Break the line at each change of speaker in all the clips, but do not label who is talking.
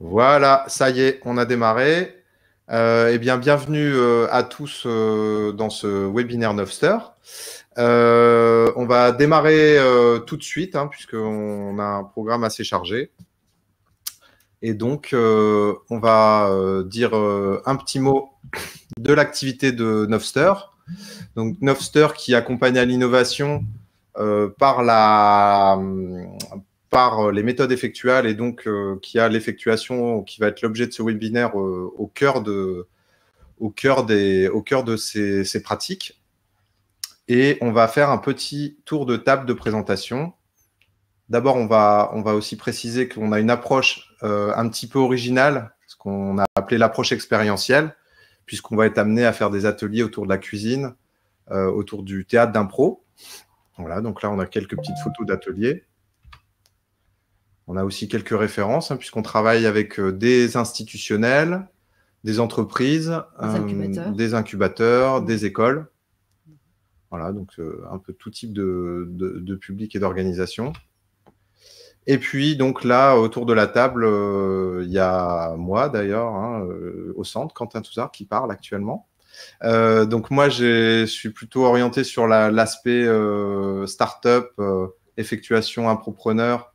Voilà, ça y est, on a démarré. Euh, eh bien, bienvenue euh, à tous euh, dans ce webinaire Nofster. on va démarrer tout de suite, hein, puisqu'on a un programme assez chargé. Et donc, on va dire un petit mot de l'activité de Novster. Donc, Novster qui accompagne à l'innovation par la par euh, les méthodes effectuelles et donc euh, qui a l'effectuation qui va être l'objet de ce webinaire euh, au cœur de, au cœur des, au cœur de ces, pratiques. Et on va faire un petit tour de table de présentation. D'abord, on va, on va aussi préciser qu'on a une approche un petit peu originale, ce qu'on a appelé l'approche expérientielle, puisqu'on va être amené à faire des ateliers autour de la cuisine, autour du théâtre d'impro. Voilà, donc là, on a quelques petites photos d'ateliers. On a aussi quelques références, hein, puisqu'on travaille avec euh, des institutionnels, des entreprises, des euh, incubateurs, des, écoles. Voilà, donc euh, un peu tout type de, public et d'organisation. Et puis, donc là, autour de la table, il y a moi d'ailleurs, hein, au centre, Quentin Touzard, qui parle actuellement. donc moi, je suis plutôt orienté sur l'aspect start-up, effectuation, impropreneur,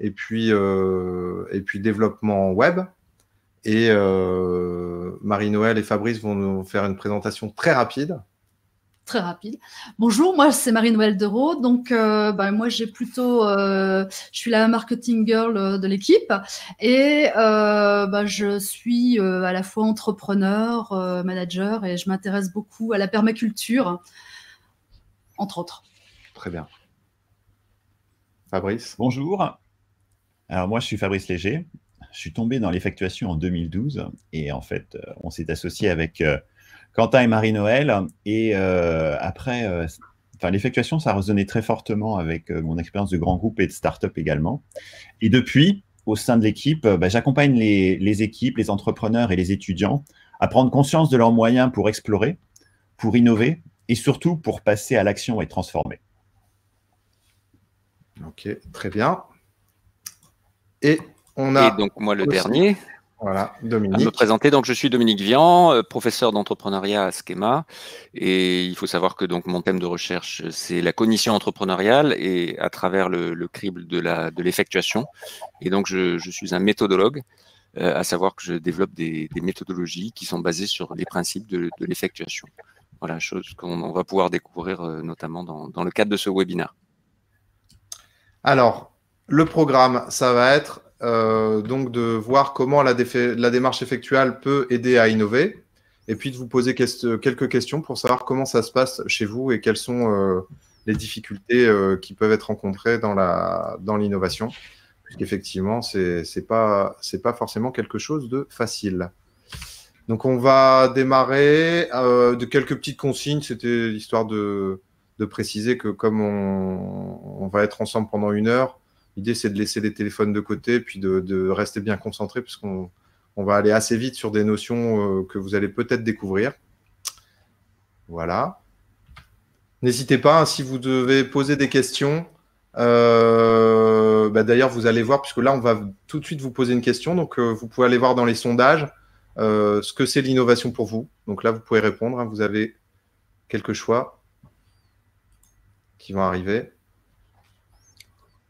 et puis, euh, et puis développement web. Et euh, Marie-Noël et Fabrice vont nous faire une présentation très rapide
très rapide. Bonjour, moi c'est Marie-Noël Dereau. Donc, euh, ben, moi j'ai plutôt, je suis la marketing girl de l'équipe et ben, je suis à la fois entrepreneur, manager et je m'intéresse beaucoup à la permaculture, entre autres.
Très bien. Fabrice. Bonjour. Alors moi, je suis Fabrice Léger. Je suis tombé dans l'effectuation en 2012 et en fait, euh, on s'est associé avec euh, Quentin et Marie-Noël. Et euh, après, l'effectuation, ça a résonné très fortement avec mon expérience de grand groupe et de start-up également. Et depuis, au sein de l'équipe, bah, j'accompagne les, les équipes, les entrepreneurs et les étudiants à prendre conscience de leurs moyens pour explorer, pour innover et surtout pour passer à l'action et transformer. Ok, très bien.
Et on a. Et donc, moi, le dernier.
Voilà, Dominique. À me
présenter. Donc, je suis Dominique Vian, euh, professeur d'entrepreneuriat à Schema. Et il faut savoir que donc, mon thème de recherche, c'est la cognition entrepreneuriale et à travers le, crible de l'effectuation. De et donc, je, je, suis un méthodologue, euh, à savoir que je développe des, méthodologies qui sont basées sur les principes de, l'effectuation. Voilà, chose qu'on va pouvoir découvrir euh, notamment dans, dans le cadre de ce webinaire.
Alors, le programme, ça va être euh, donc de voir comment la, démarche effectuelle peut aider à innover, et puis de vous poser quelques questions pour savoir comment ça se passe chez vous et quelles sont euh, les difficultés euh, qui peuvent être rencontrées dans l'innovation. Dans Effectivement, ce n'est pas, pas forcément quelque chose de facile. Donc on va démarrer de quelques petites consignes. C'était l'histoire de, préciser que comme on va être ensemble pendant une heure, L'idée, c'est de laisser les téléphones de côté, puis de, rester bien concentré, puisqu'on va aller assez vite sur des notions euh, que vous allez peut-être découvrir. Voilà. N'hésitez pas, hein, si vous devez poser des questions, euh, bah, d'ailleurs, vous allez voir, puisque là, on va tout de suite vous poser une question. Donc, euh, vous pouvez aller voir dans les sondages ce que c'est l'innovation pour vous. Donc là, vous pouvez répondre. Hein. vous avez quelques choix qui vont arriver.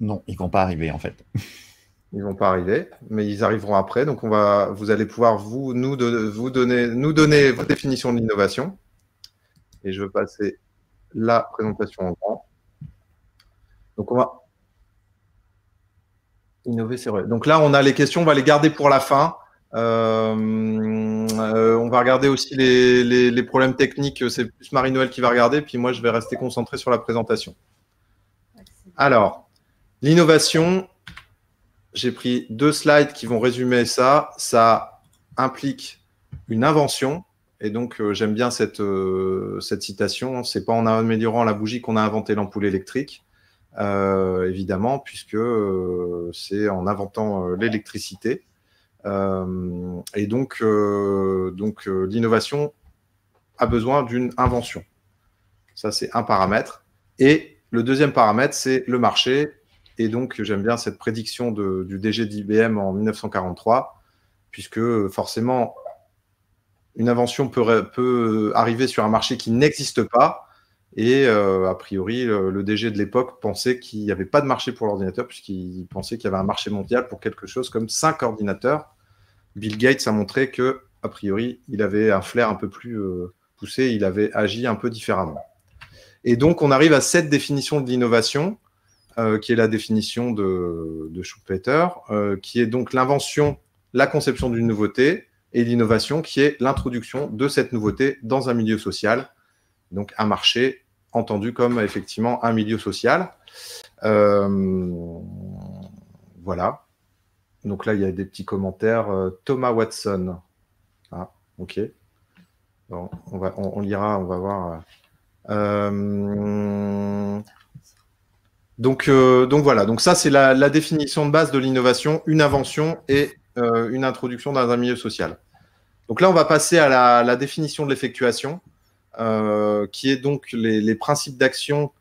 Non, ils vont pas arriver en fait.
Ils vont pas arriver, mais ils arriveront après. Donc on va, vous allez pouvoir vous, nous, vous donner, nous donner votre définition de l'innovation. Et je vais passer la présentation en grand. Donc on va innover, c'est vrai. Donc là on a les questions, on va les garder pour la fin. Euh, euh, on va regarder aussi les, les problèmes techniques. C'est plus Marie-Noël qui va regarder, puis moi je vais rester concentré sur la présentation. Alors. L'innovation, j'ai pris deux slides qui vont résumer ça. Ça implique une invention. Et donc, euh, j'aime bien cette, citation. Euh, cette citation. C'est pas en améliorant la bougie qu'on a inventé l'ampoule électrique, euh, évidemment, puisque c'est en inventant l'électricité. et donc, donc l'innovation a besoin d'une invention. Ça, c'est un paramètre. Et le deuxième paramètre, c'est le marché et donc, j'aime bien cette prédiction du DG d'IBM en 1943, puisque forcément, une invention peut, arriver sur un marché qui n'existe pas. Et euh, a priori, euh, le, DG de l'époque pensait qu'il n'y avait pas de marché pour l'ordinateur, puisqu'il pensait qu'il y avait un marché mondial pour quelque chose comme cinq ordinateurs. Bill Gates a montré que, a priori, il avait un flair un peu plus euh, poussé, il avait agi un peu différemment. Et donc, on arrive à cette définition de l'innovation euh, qui est la définition de, Schumpeter, euh, qui est donc l'invention, la conception d'une nouveauté, et l'innovation, qui est l'introduction de cette nouveauté dans un milieu social, donc un marché entendu comme effectivement un milieu social. Euh, voilà. Donc là, il y a des petits commentaires. Thomas Watson. Ah, ok. on, va, on, lira, on va voir. Euh, donc, voilà, donc ça c'est la, définition de base de l'innovation, une invention et euh, une introduction dans un milieu social. Donc là, on va passer à la, définition de l'effectuation, euh, qui est donc les, principes d'action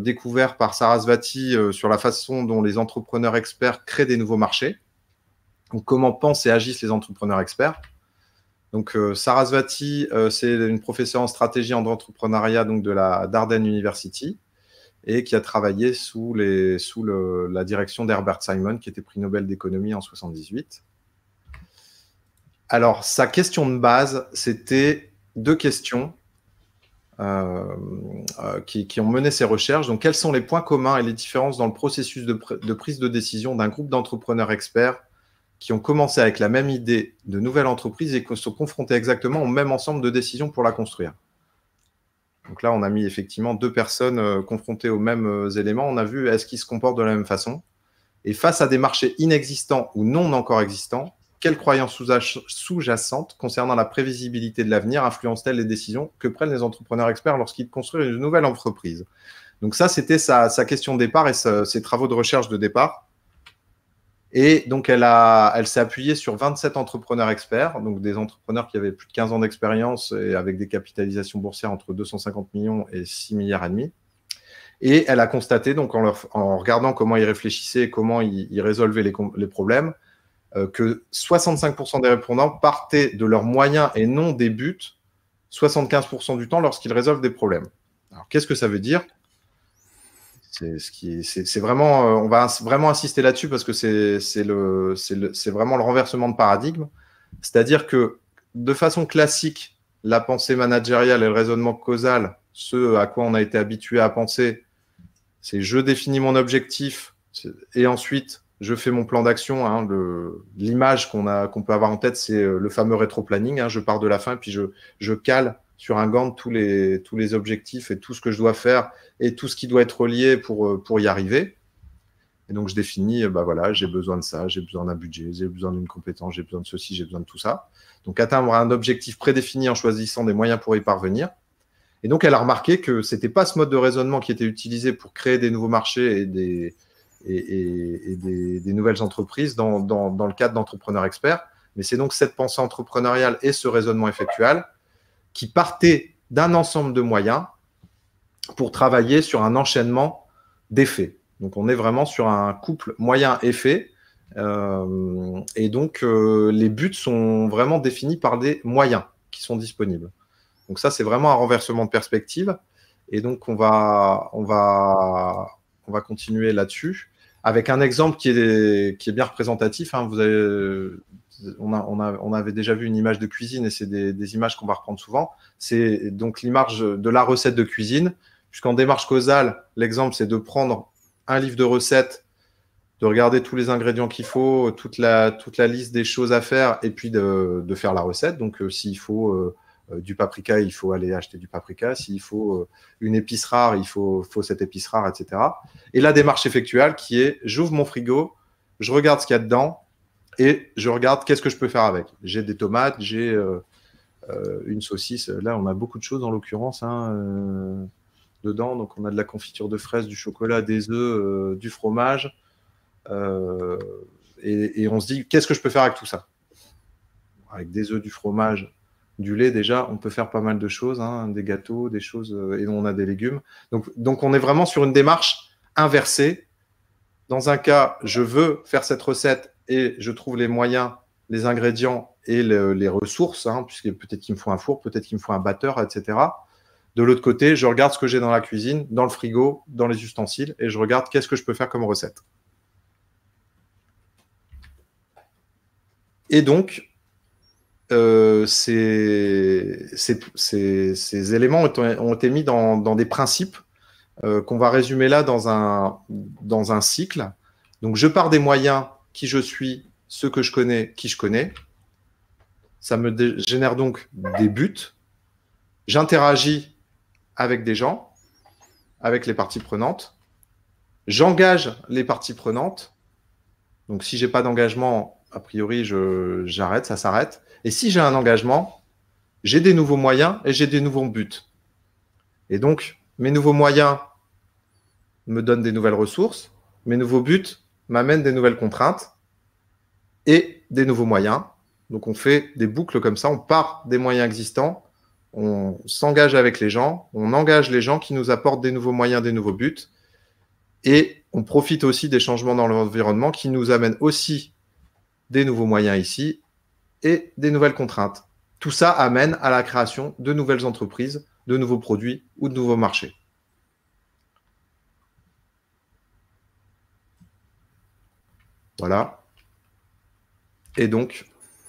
découverts par Sarasvati sur la façon dont les entrepreneurs experts créent des nouveaux marchés. Donc comment pensent et agissent les entrepreneurs experts donc, Sarasvati, c'est une professeure en stratégie en entrepreneuriat donc de la Darden University et qui a travaillé sous, les, sous la direction d'Herbert Simon, qui était prix Nobel d'économie en 1978. Alors, sa question de base, c'était deux questions euh, euh, qui, ont mené ses recherches. Donc, quels sont les points communs et les différences dans le processus de, de prise de décision d'un groupe d'entrepreneurs experts qui ont commencé avec la même idée de nouvelle entreprise et qui se sont confrontés exactement au même ensemble de décisions pour la construire donc là, on a mis effectivement deux personnes euh, confrontées aux mêmes euh, éléments. On a vu est-ce qu'ils se comportent de la même façon. Et face à des marchés inexistants ou non encore existants, quelles croyances sous-jacentes concernant la prévisibilité de l'avenir influencent-elles les décisions que prennent les entrepreneurs experts lorsqu'ils construisent une nouvelle entreprise Donc ça, c'était sa, question de départ et ses travaux de recherche de départ. Et donc, elle, elle s'est appuyée sur 27 entrepreneurs experts, donc des entrepreneurs qui avaient plus de 15 ans d'expérience et avec des capitalisations boursières entre 250 millions et 6 milliards et demi. Et elle a constaté, donc en, regardant comment ils réfléchissaient comment ils, résolvaient les, problèmes, euh, que 65% des répondants partaient de leurs moyens et non des buts 75% du temps lorsqu'ils résolvent des problèmes. Alors, qu'est-ce que ça veut dire c'est ce qui, c'est vraiment, euh, on va vraiment insister là-dessus parce que c'est le, c'est vraiment le renversement de paradigme. C'est-à-dire que de façon classique, la pensée managériale et le raisonnement causal, ce à quoi on a été habitué à penser, c'est je définis mon objectif et ensuite je fais mon plan d'action. Hein, L'image qu'on a qu'on peut avoir en tête, c'est euh, le fameux rétro-planning. Hein, je pars de la fin puis je, je cale sur un gant tous les, tous les objectifs et tout ce que je dois faire et tout ce qui doit être relié pour, euh, pour y arriver. Et donc, je définis, euh, bah voilà, j'ai besoin de ça, j'ai besoin d'un budget, j'ai besoin d'une compétence, j'ai besoin de ceci, j'ai besoin de tout ça. Donc, atteindre un objectif prédéfini en choisissant des moyens pour y parvenir. Et donc, elle a remarqué que ce n'était pas ce mode de raisonnement qui était utilisé pour créer des nouveaux marchés et des, et, nouvelles entreprises dans le cadre d'entrepreneurs experts. Mais c'est donc cette pensée entrepreneuriale et ce raisonnement effectuel qui partait d'un ensemble de moyens pour travailler sur un enchaînement d'effets. Donc on est vraiment sur un couple moyen-effet. Euh, et donc euh, les buts sont vraiment définis par des moyens qui sont disponibles. Donc ça, c'est vraiment un renversement de perspective. Et donc on va, on va, on va continuer là-dessus avec un exemple qui est, qui est bien représentatif. Hein. Vous avez on, avait déjà vu une image de cuisine et c'est des, images qu'on va reprendre souvent. C'est donc l'image de la recette de cuisine, puisqu'en démarche causale, l'exemple c'est de prendre un livre de recettes, de regarder tous les ingrédients qu'il faut, toute la, liste des choses à faire et puis de, faire la recette. Donc euh, s'il faut euh, euh, du paprika, il faut aller acheter du paprika. S'il faut une épice rare, il faut, faut cette épice rare, etc. Et la démarche effectuelle qui est j'ouvre mon frigo, je regarde ce qu'il y a dedans, et je regarde qu'est-ce que je peux faire avec. J'ai des tomates, j'ai euh, euh, une saucisse. Là, on a beaucoup de choses en l'occurrence hein, euh, dedans. Donc, on a de la confiture de fraises, du chocolat, des œufs, du fromage. Et, on se dit, qu'est-ce que je peux faire avec tout ça Avec des œufs, du fromage, du lait, déjà, on peut faire pas mal de choses, hein, des gâteaux, des choses, et on a des légumes. donc, on est vraiment sur une démarche inversée. Dans un cas, je veux faire cette recette et je trouve les moyens, les ingrédients et les ressources, hein, puisque peut-être qu'il me faut un four, peut-être qu'il me faut un batteur, etc. De l'autre côté, je regarde ce que j'ai dans la cuisine, dans le frigo, dans les ustensiles, et je regarde qu'est-ce que je peux faire comme recette. Et donc, euh, ces, éléments ont, été mis dans, des principes euh, qu'on va résumer là dans un, dans un cycle. Donc, je pars des moyens qui je suis, ce que je connais, qui je connais. Ça me génère donc des buts. J'interagis avec des gens, avec les parties prenantes. J'engage les parties prenantes. Donc si j'ai pas d'engagement, a priori, j'arrête, ça s'arrête. Et si j'ai un engagement, j'ai des nouveaux moyens et j'ai des nouveaux buts. Et donc, mes nouveaux moyens me donnent des nouvelles ressources, mes nouveaux buts m'amène des nouvelles contraintes et des nouveaux moyens. Donc on fait des boucles comme ça, on part des moyens existants, on s'engage avec les gens, on engage les gens qui nous apportent des nouveaux moyens, des nouveaux buts, et on profite aussi des changements dans l'environnement qui nous amènent aussi des nouveaux moyens ici et des nouvelles contraintes. Tout ça amène à la création de nouvelles entreprises, de nouveaux produits ou de nouveaux marchés. Voilà. Et donc,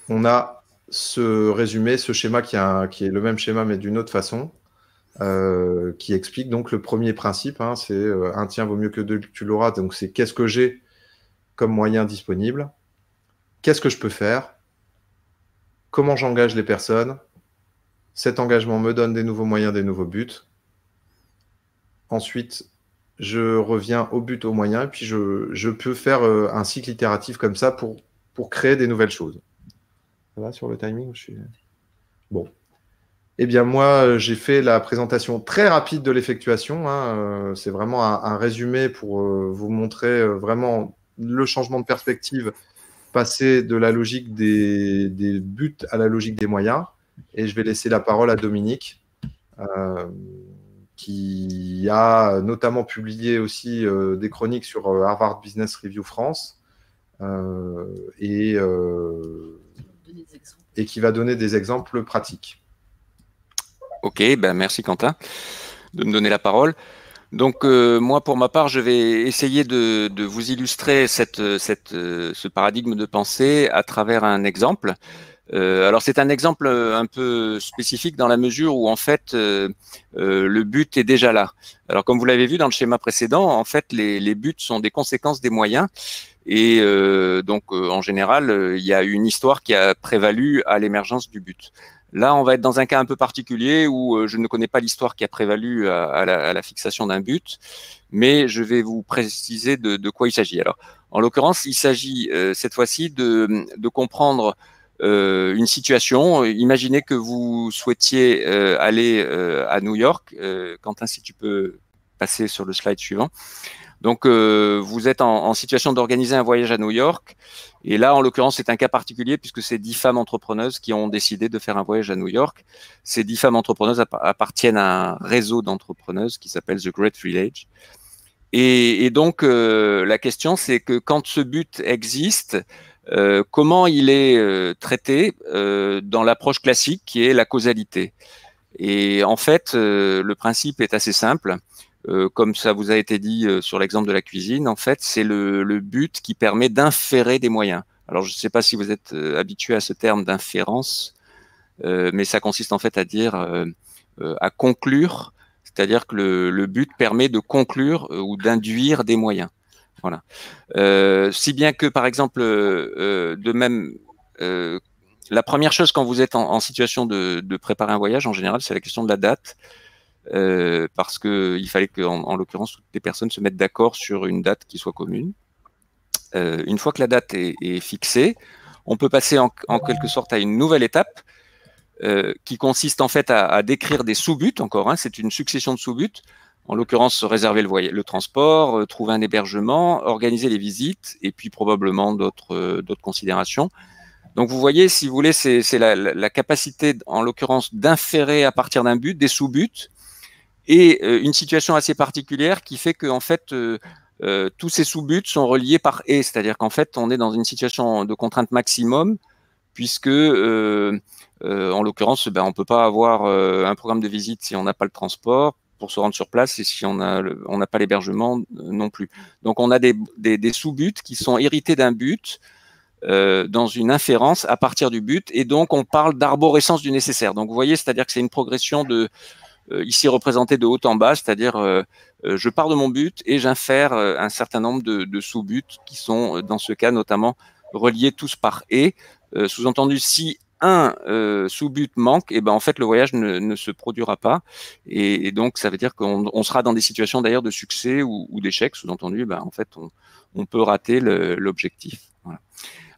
on a ce résumé, ce schéma qui, est le même schéma mais d'une autre façon, euh, qui explique donc le premier principe, hein, c'est euh, un tien vaut mieux que deux, tu l'auras, donc c'est qu'est-ce que j'ai comme moyen disponible, qu'est-ce que je peux faire, comment j'engage les personnes, cet engagement me donne des nouveaux moyens, des nouveaux buts. Ensuite, je reviens au but, au moyen, et puis je, je peux faire euh, un cycle itératif comme ça pour, pour créer des nouvelles choses. Ça va sur le timing je suis... Bon. Eh bien, moi, j'ai fait la présentation très rapide de l'effectuation. Hein, euh, c'est vraiment un, résumé pour euh, vous montrer vraiment le changement de perspective, passer de la logique des, des buts à la logique des moyens. Et je vais laisser la parole à Dominique. Euh qui a notamment publié aussi euh, des chroniques sur euh, Harvard Business Review France euh, et, et, qui va donner des exemples pratiques. Ok, ben merci Quentin de me donner la parole.
Donc moi, pour ma part, je vais essayer de, vous illustrer cette, cette, ce paradigme de pensée à travers un exemple. Euh, alors c'est un exemple euh, un peu spécifique dans la mesure où en fait euh, le but est déjà là. Alors comme vous l'avez vu dans le schéma précédent, en fait les, les buts sont des conséquences des moyens et donc en général il y a une histoire qui a prévalu à l'émergence du but. Là on va être dans un cas un peu particulier où je ne connais pas l'histoire qui a prévalu à, la, fixation d'un but, mais je vais vous préciser de, de quoi il s'agit. Alors en l'occurrence il s'agit cette fois-ci de, de comprendre euh, une situation. Imaginez que vous souhaitiez euh, aller euh, à New York. Quentin, si tu peux passer sur le slide suivant. Donc, vous êtes en, situation d'organiser un voyage à New York. Et là, en l'occurrence, c'est un cas particulier puisque c'est dix femmes entrepreneuses qui ont décidé de faire un voyage à New York. Ces dix femmes entrepreneuses appartiennent à un réseau d'entrepreneuses qui s'appelle The Great Village. Et, et donc, la question, c'est que quand ce but existe, euh, comment il est euh, traité euh, dans l'approche classique qui est la causalité. Et en fait, le principe est assez simple. comme ça vous a été dit sur l'exemple de la cuisine, en fait, c'est le, but qui permet d'inférer des moyens. Alors, je ne sais pas si vous êtes habitué à ce terme d'inférence, mais ça consiste en fait à dire, à conclure, c'est-à-dire que le, but permet de conclure ou d'induire des moyens. Voilà. Euh, si bien que, par exemple, euh, euh, de même, la première chose quand vous êtes en, situation de, préparer un voyage, en général, c'est la question de la date. parce qu'il fallait que, en, l'occurrence, toutes les personnes se mettent d'accord sur une date qui soit commune. une fois que la date est, fixée, on peut passer en, quelque sorte à une nouvelle étape qui consiste en fait à, décrire des sous-buts, encore, hein, c'est une succession de sous-buts, en l'occurrence réserver le, transport, euh, trouver un hébergement, organiser les visites et puis probablement d'autres euh, considérations. Donc vous voyez, si vous voulez, c'est la, capacité, en l'occurrence, d'inférer à partir d'un but, des sous-buts, et euh, une situation assez particulière qui fait que en fait tous ces sous-buts sont reliés par et, c'est-à-dire qu'en fait on est dans une situation de contrainte maximum puisque en l'occurrence, ben, on ne peut pas avoir un programme de visite si on n'a pas le transport, se rendre sur place et si on n'a on n'a pas l'hébergement euh, non plus. Donc on a des, des, sous-buts qui sont hérités d'un but euh, dans une inférence à partir du but et donc on parle d'arborescence du nécessaire. Donc vous voyez, c'est-à-dire que c'est une progression de euh, ici représentée de haut en bas, c'est-à-dire je pars de mon but et j'infère un certain nombre de, de sous-buts qui sont dans ce cas notamment reliés tous par et. Sous-entendu, si un euh, sous-but manque, et eh ben en fait le voyage ne, se produira pas. Et, donc ça veut dire qu'on sera dans des situations d'ailleurs de succès ou, d'échec, sous-entendu, ben, en fait on, peut rater l'objectif.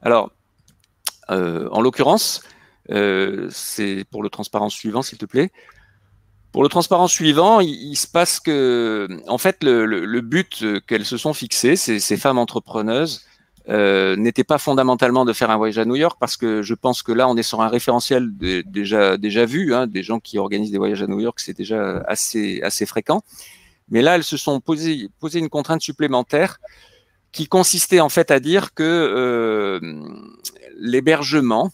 Alors, euh, en l'occurrence, euh, c'est pour le transparent suivant, s'il te plaît. Pour le transparent suivant, il, se passe que, en fait, le, but qu'elles se sont fixées, ces femmes entrepreneuses, euh, n'était pas fondamentalement de faire un voyage à New York parce que je pense que là on est sur un référentiel déjà déjà vu hein. des gens qui organisent des voyages à New York c'est déjà assez assez fréquent mais là elles se sont posées posé une contrainte supplémentaire qui consistait en fait à dire que euh, l'hébergement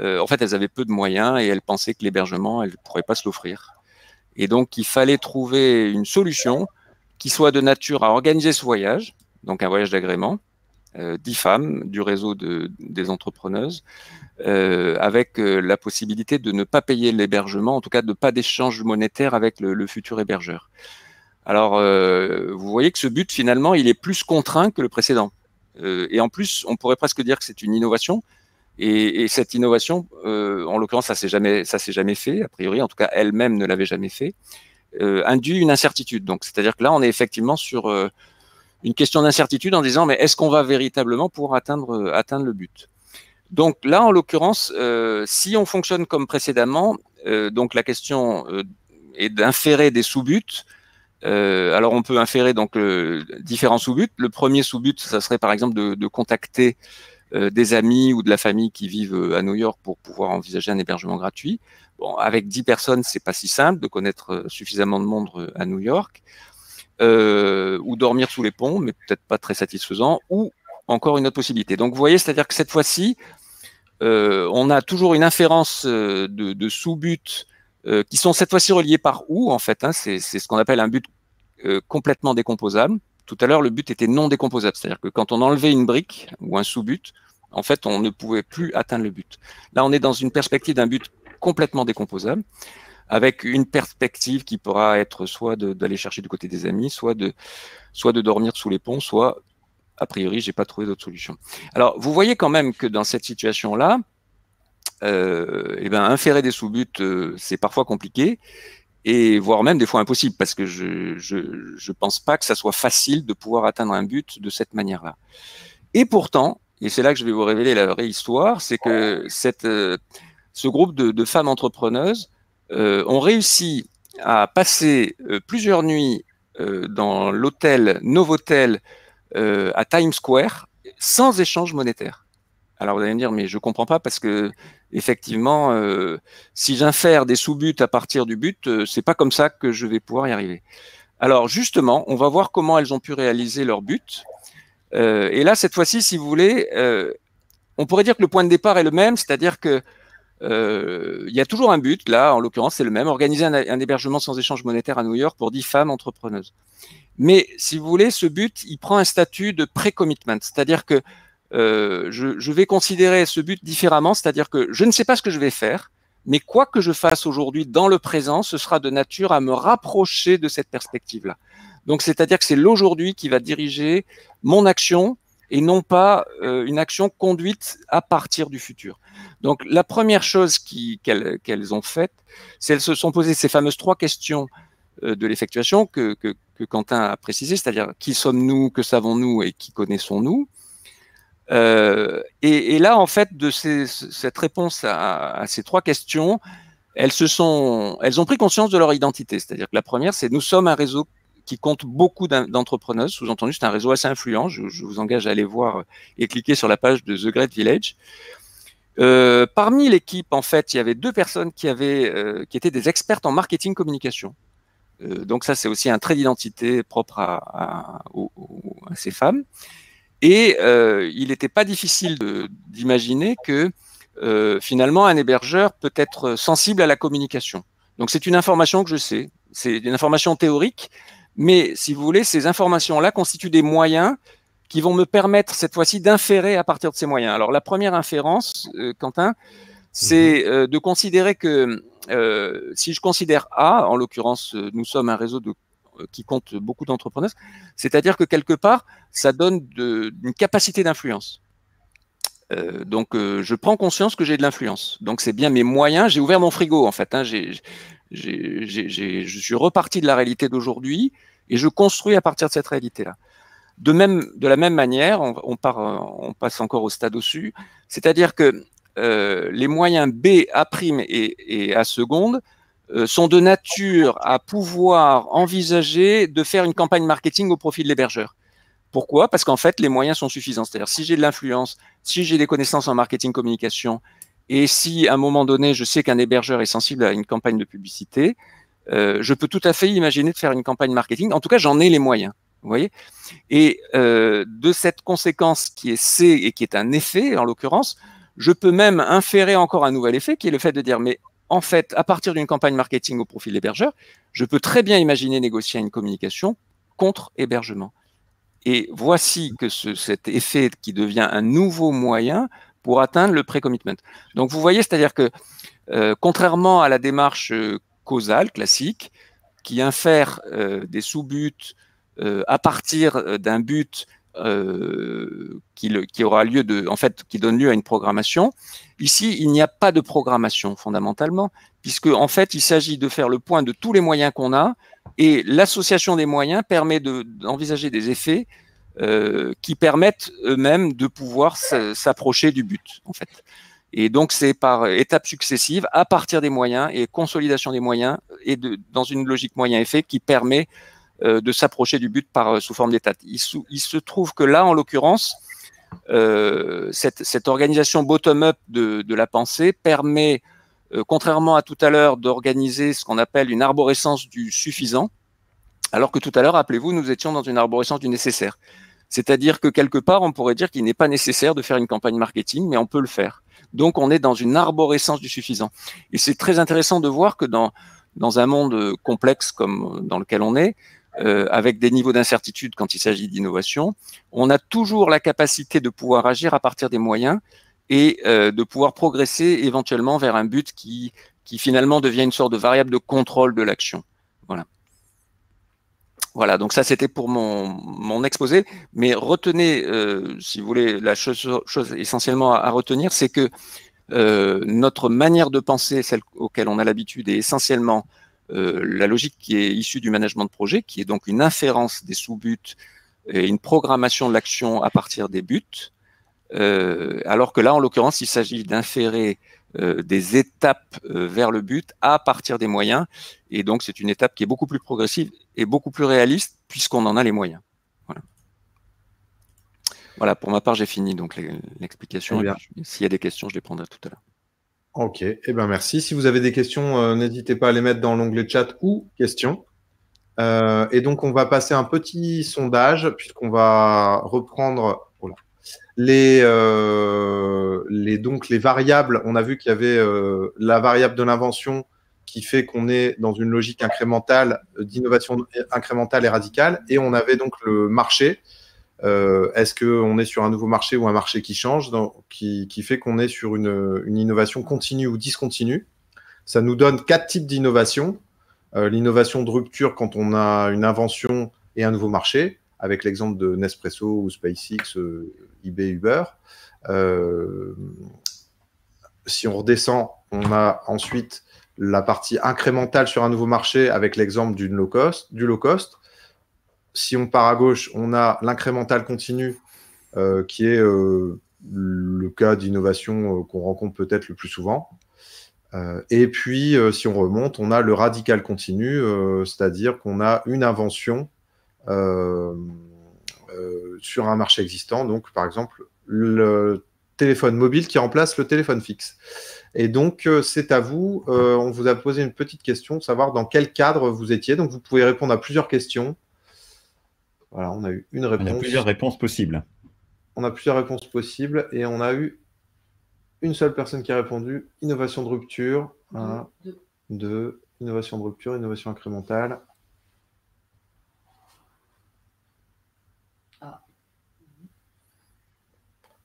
euh, en fait elles avaient peu de moyens et elles pensaient que l'hébergement elles ne pourraient pas se l'offrir et donc il fallait trouver une solution qui soit de nature à organiser ce voyage donc un voyage d'agrément 10 euh, femmes du réseau des entrepreneuses, euh, avec euh, la possibilité de ne pas payer l'hébergement, en tout cas de pas d'échange monétaire avec le, futur hébergeur. Alors, vous voyez que ce but, finalement, il est plus contraint que le précédent. et en plus, on pourrait presque dire que c'est une innovation. Et, et cette innovation, en l'occurrence, ça s'est jamais, ça s'est jamais fait. A priori, en tout cas, elle-même ne l'avait jamais fait. induit une incertitude. Donc, c'est-à-dire que là, on est effectivement sur une question d'incertitude en disant mais est-ce qu'on va véritablement pouvoir atteindre, euh, atteindre le but Donc là, en l'occurrence, euh, si on fonctionne comme précédemment, euh, donc la question est d'inférer des sous-buts. alors on peut inférer donc différents sous-buts. Le premier sous-but, ça serait par exemple de, contacter des amis ou de la famille qui vivent à New York pour pouvoir envisager un hébergement gratuit. Bon, avec 10 personnes, c'est pas si simple de connaître suffisamment de monde à New York. Euh, ou dormir sous les ponts, mais peut-être pas très satisfaisant, ou encore une autre possibilité. Donc vous voyez, c'est-à-dire que cette fois-ci, euh, on a toujours une inférence euh, de, sous-buts qui sont cette fois-ci reliés par ou, en fait. Hein, c'est ce qu'on appelle un but complètement décomposable. Tout à l'heure, le but était non décomposable, c'est-à-dire que quand on enlevait une brique ou un sous-but, en fait, on ne pouvait plus atteindre le but. Là, on est dans une perspective d'un but complètement décomposable avec une perspective qui pourra être soit d'aller chercher du côté des amis, soit de, soit de dormir sous les ponts, soit, a priori, j'ai pas trouvé d'autre solution. Alors, vous voyez quand même que dans cette situation-là, euh, eh ben, inférer des sous-buts, euh, c'est parfois compliqué, et voire même des fois impossible, parce que je ne je, je pense pas que ça soit facile de pouvoir atteindre un but de cette manière-là. Et pourtant, et c'est là que je vais vous révéler la vraie histoire, c'est que cette, euh, ce groupe de femmes entrepreneuses euh, ont réussi à passer euh, plusieurs nuits euh, dans l'hôtel Novotel à Times Square sans échange monétaire. Alors vous allez me dire, mais je ne comprends pas parce que effectivement, si j'infère des sous-buts à partir du but, ce c'est pas comme ça que je vais pouvoir y arriver. Alors justement, on va voir comment elles ont pu réaliser leur but. et là, cette fois-ci, si vous voulez, on pourrait dire que le point de départ est le même, c'est-à-dire que euh, il y a toujours un but, là, en l'occurrence, c'est le même, organiser un, hébergement sans échange monétaire à New York pour 10 femmes entrepreneuses. Mais si vous voulez, ce but, il prend un statut de pré-commitment, c'est-à-dire que euh, je, je, vais considérer ce but différemment, c'est-à-dire que je ne sais pas ce que je vais faire, mais quoi que je fasse aujourd'hui dans le présent, ce sera de nature à me rapprocher de cette perspective-là. Donc, c'est-à-dire que c'est l'aujourd'hui qui va diriger mon action et non pas euh, une action conduite à partir du futur. Donc la première chose qu'elles ont faite, c'est qu'elles se sont posées ces fameuses trois questions euh, de l'effectuation que, Quentin a précisé, c'est-à-dire qui sommes-nous, que savons-nous et qui connaissons-nous. Euh, et, là, en fait, de cette réponse à, à, ces trois questions, elles, se sont, elles ont pris conscience de leur identité. C'est-à-dire que la première, c'est nous sommes un réseau qui compte beaucoup d'entrepreneuses. Sous-entendu, c'est un réseau assez influent. Je, vous engage à aller voir et cliquer sur la page de The Great Village. Euh, parmi l'équipe, en fait, il y avait deux personnes qui, avaient, euh, qui étaient des expertes en marketing communication. Euh, donc ça, c'est aussi un trait d'identité propre à, ces femmes. Et il n'était pas difficile d'imaginer que finalement, un hébergeur peut être sensible à la communication. Donc c'est une information que je sais, c'est une information théorique, mais si vous voulez, ces informations-là constituent des moyens qui vont me permettre cette fois-ci d'inférer à partir de ces moyens. Alors la première inférence, euh, Quentin, c'est mhm. euh, de considérer que euh, si je considère A, en l'occurrence, nous sommes un réseau qui compte beaucoup d'entrepreneurs, c'est-à-dire que quelque part, ça donne une capacité d'influence. donc je prends conscience que j'ai de l'influence. Donc c'est bien mes moyens. J'ai ouvert mon frigo en fait. Hein je suis reparti de la réalité d'aujourd'hui et je construis à partir de cette réalité-là. De même, de la même manière, on, on, euh, passe encore au stade au-dessus, c'est-à-dire que euh, les moyens B, à prime et, et A seconde euh, sont de nature à pouvoir envisager de faire une campagne marketing au profit de l'hébergeur. Pourquoi Parce qu'en fait, les moyens sont suffisants. C'est-à-dire, si j'ai de l'influence, si j'ai des connaissances en marketing communication, et si à un moment donné, je sais qu'un hébergeur est sensible à une campagne de publicité, euh, je peux tout à fait imaginer de faire une campagne marketing. En tout cas, j'en ai les moyens. Vous voyez Et euh, de cette conséquence qui est C et qui est un effet, en l'occurrence, je peux même inférer encore un nouvel effet qui est le fait de dire, mais en fait, à partir d'une campagne marketing au profil hébergeur, je peux très bien imaginer négocier une communication contre hébergement. Et voici que cet effet qui devient un nouveau moyen pour atteindre le pré-commitment. Donc vous voyez, c'est-à-dire que euh, contrairement à la démarche euh, causale classique, qui infère euh, des sous-buts à partir d'un but qui, aura lieu de, en fait, qui donne lieu à une programmation. Ici, il n'y a pas de programmation fondamentalement, puisque en fait, il s'agit de faire le point de tous les moyens qu'on a, et l'association des moyens permet d'envisager des effets euh, qui permettent eux-mêmes de pouvoir s'approcher du but, en fait. Et donc, c'est par étapes successives, à partir des moyens et consolidation des moyens, et dans une logique moyen-effet qui permet euh, de s'approcher du but par, sous forme d'état. Il, se trouve que là, en l'occurrence, euh, cette, organisation bottom-up de, la pensée permet, contrairement à tout à l'heure, d'organiser ce qu'on appelle une arborescence du suffisant, alors que tout à l'heure, rappelez-vous, nous étions dans une arborescence du nécessaire. C'est-à-dire que quelque part, on pourrait dire qu'il n'est pas nécessaire de faire une campagne marketing, mais on peut le faire. Donc, on est dans une arborescence du suffisant. Et c'est très intéressant de voir que dans, dans un monde complexe comme dans lequel on est, euh, avec des niveaux d'incertitude quand il s'agit d'innovation, on a toujours la capacité de pouvoir agir à partir des moyens et euh, de pouvoir progresser éventuellement vers un but qui, qui finalement devient une sorte de variable de contrôle de l'action. Voilà, donc ça c'était pour mon, mon, exposé. Mais retenez, euh, si vous voulez, la chose, essentiellement à, retenir, c'est que euh, notre manière de penser, celle auquel on a l'habitude, est essentiellement euh, la logique qui est issue du management de projet, qui est donc une inférence des sous-buts et une programmation de l'action à partir des buts. alors que là, en l'occurrence, il s'agit d'inférer des étapes vers le but à partir des moyens. Et donc, c'est une étape qui est beaucoup plus progressive est beaucoup plus réaliste puisqu'on en a les moyens. Voilà, pour ma part, j'ai fini donc l'explication. Eh s'il y a des questions, je les prendrai tout à l'heure.
Ok, eh ben merci. Si vous avez des questions, euh, n'hésitez pas à les mettre dans l'onglet chat ou questions. Euh, et donc, on va passer un petit sondage, puisqu'on va reprendre oh les, euh, les, donc, les variables. On a vu qu'il y avait la variable de l'invention, qui fait qu'on est dans une logique incrémentale, euh, d'innovation incrémentale et radicale. Et on avait donc le marché. Euh, est-ce qu'on est sur un nouveau marché ou un marché qui change, qui, fait qu'on est sur une, innovation continue ou discontinue Ça nous donne quatre types d'innovation. Euh, l'innovation de rupture quand on a une invention et un nouveau marché, avec l'exemple de Nespresso ou SpaceX, eBay, Uber. si on redescend, on a ensuite la partie incrémentale sur un nouveau marché avec l'exemple du low cost. Du low cost. Si on part à gauche, on a l'incrémental continu euh, qui est euh, le cas d'innovation euh, qu'on rencontre peut-être le plus souvent. et puis, si on remonte, on a le radical continu, c'est-à-dire qu'on a une invention sur un marché existant. Donc, par exemple, le téléphone mobile qui remplace le téléphone fixe. Et donc, euh, c'est à vous. Euh, on vous a posé une petite question, savoir dans quel cadre vous étiez. Donc, vous pouvez répondre à plusieurs questions.
Voilà, on a eu une réponse. On a plusieurs réponses possibles. On a plusieurs
réponses possibles et on a eu une seule personne qui a répondu innovation de rupture. Un, deux. innovation de rupture, innovation incrémentale.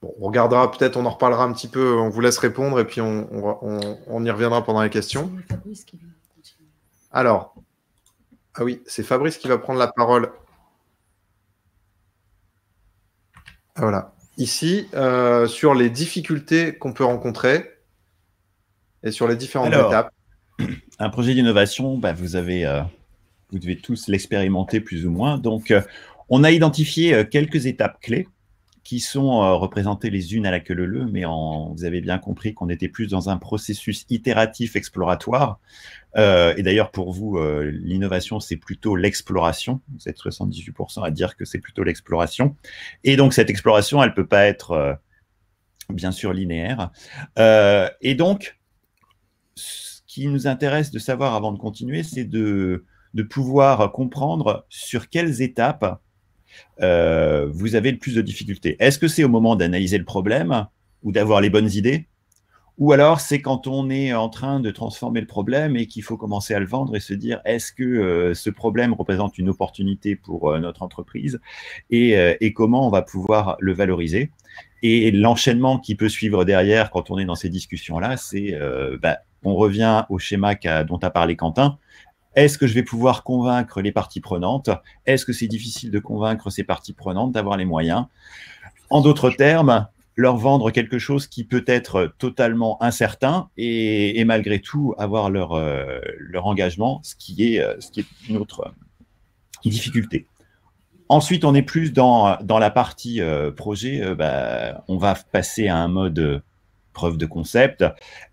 on regardera, peut-être on en reparlera un petit peu, on vous laisse répondre et puis on, y reviendra pendant les questions. Alors, ah oui, c'est Fabrice qui va prendre la parole. Ah, voilà, ici, euh, sur les difficultés qu'on peut rencontrer et sur les différentes étapes.
Un projet d'innovation, bah, vous avez, euh, vous devez tous l'expérimenter plus ou moins. Donc, euh, on a identifié quelques étapes clés qui sont euh, représentées les unes à la queue leu leu, mais vous avez bien compris qu'on était plus dans un processus itératif exploratoire. Euh, et d'ailleurs, pour vous, euh, l'innovation, c'est plutôt l'exploration. Vous êtes 78% à dire que c'est plutôt l'exploration. Et donc, cette exploration, elle ne peut pas être, bien sûr, linéaire. et donc, ce qui nous intéresse de savoir avant de continuer, c'est de pouvoir comprendre sur quelles étapes euh, vous avez le plus de difficultés. Est-ce que c'est au moment d'analyser le problème ou d'avoir les bonnes idées ou alors c'est quand on est en train de transformer le problème et qu'il faut commencer à le vendre et se dire est-ce que euh, ce problème représente une opportunité pour euh, notre entreprise et, comment on va pouvoir le valoriser. Et l'enchaînement qui peut suivre derrière quand on est dans ces discussions-là, c'est bah, on revient au schéma dont a parlé Quentin. Est-ce que je vais pouvoir convaincre les parties prenantes Est-ce que c'est difficile de convaincre ces parties prenantes d'avoir les moyens En d'autres termes, leur vendre quelque chose qui peut être totalement incertain et, malgré tout avoir euh, leur, engagement, ce qui est, euh, une autre euh, difficulté. Ensuite, on est plus dans, la partie projet. Bah, on va passer à un mode preuve de concept.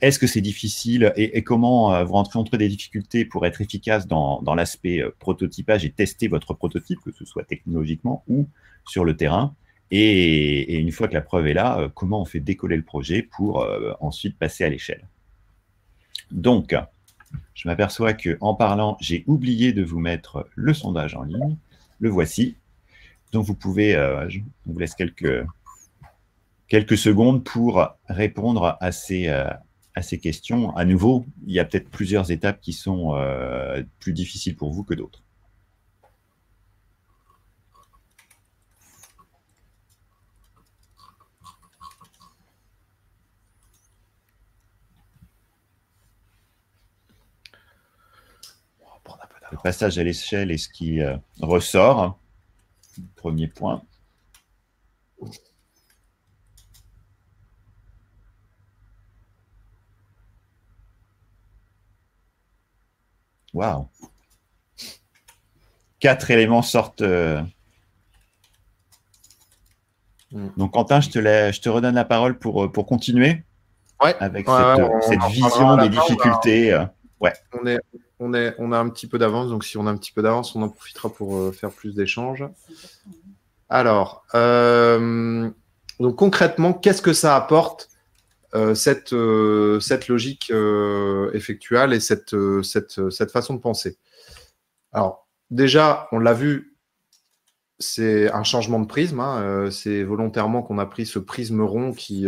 Est-ce que c'est difficile et, comment euh, vous rencontrez des difficultés pour être efficace dans, l'aspect euh, prototypage et tester votre prototype, que ce soit technologiquement ou sur le terrain et, une fois que la preuve est là, euh, comment on fait décoller le projet pour ensuite passer à l'échelle Donc, je m'aperçois qu'en parlant, j'ai oublié de vous mettre le sondage en ligne. Le voici. Donc, vous pouvez, je, vous laisse quelques quelques secondes pour répondre à ces, euh, à ces questions. À nouveau, il y a peut-être plusieurs étapes qui sont euh, plus difficiles pour vous que d'autres. Le passage à l'échelle est ce qui euh, ressort. Premier point. Waouh Quatre éléments sortent. Euh. Mm. Donc, Quentin, je te, je te redonne la parole pour, euh, continuer. Avec cette, euh, vision des difficultés. On a... Ouais.
On, est, on, est, on a un petit peu d'avance, donc si on a un petit peu d'avance, on en profitera pour faire plus d'échanges. Alors, donc concrètement, qu'est-ce que ça apporte euh, euh, cette, logique euh, effectuelle et cette, façon de penser. Alors, déjà, on l'a vu, c'est un changement de prisme. Hein, c'est volontairement qu'on a pris ce prisme rond qui,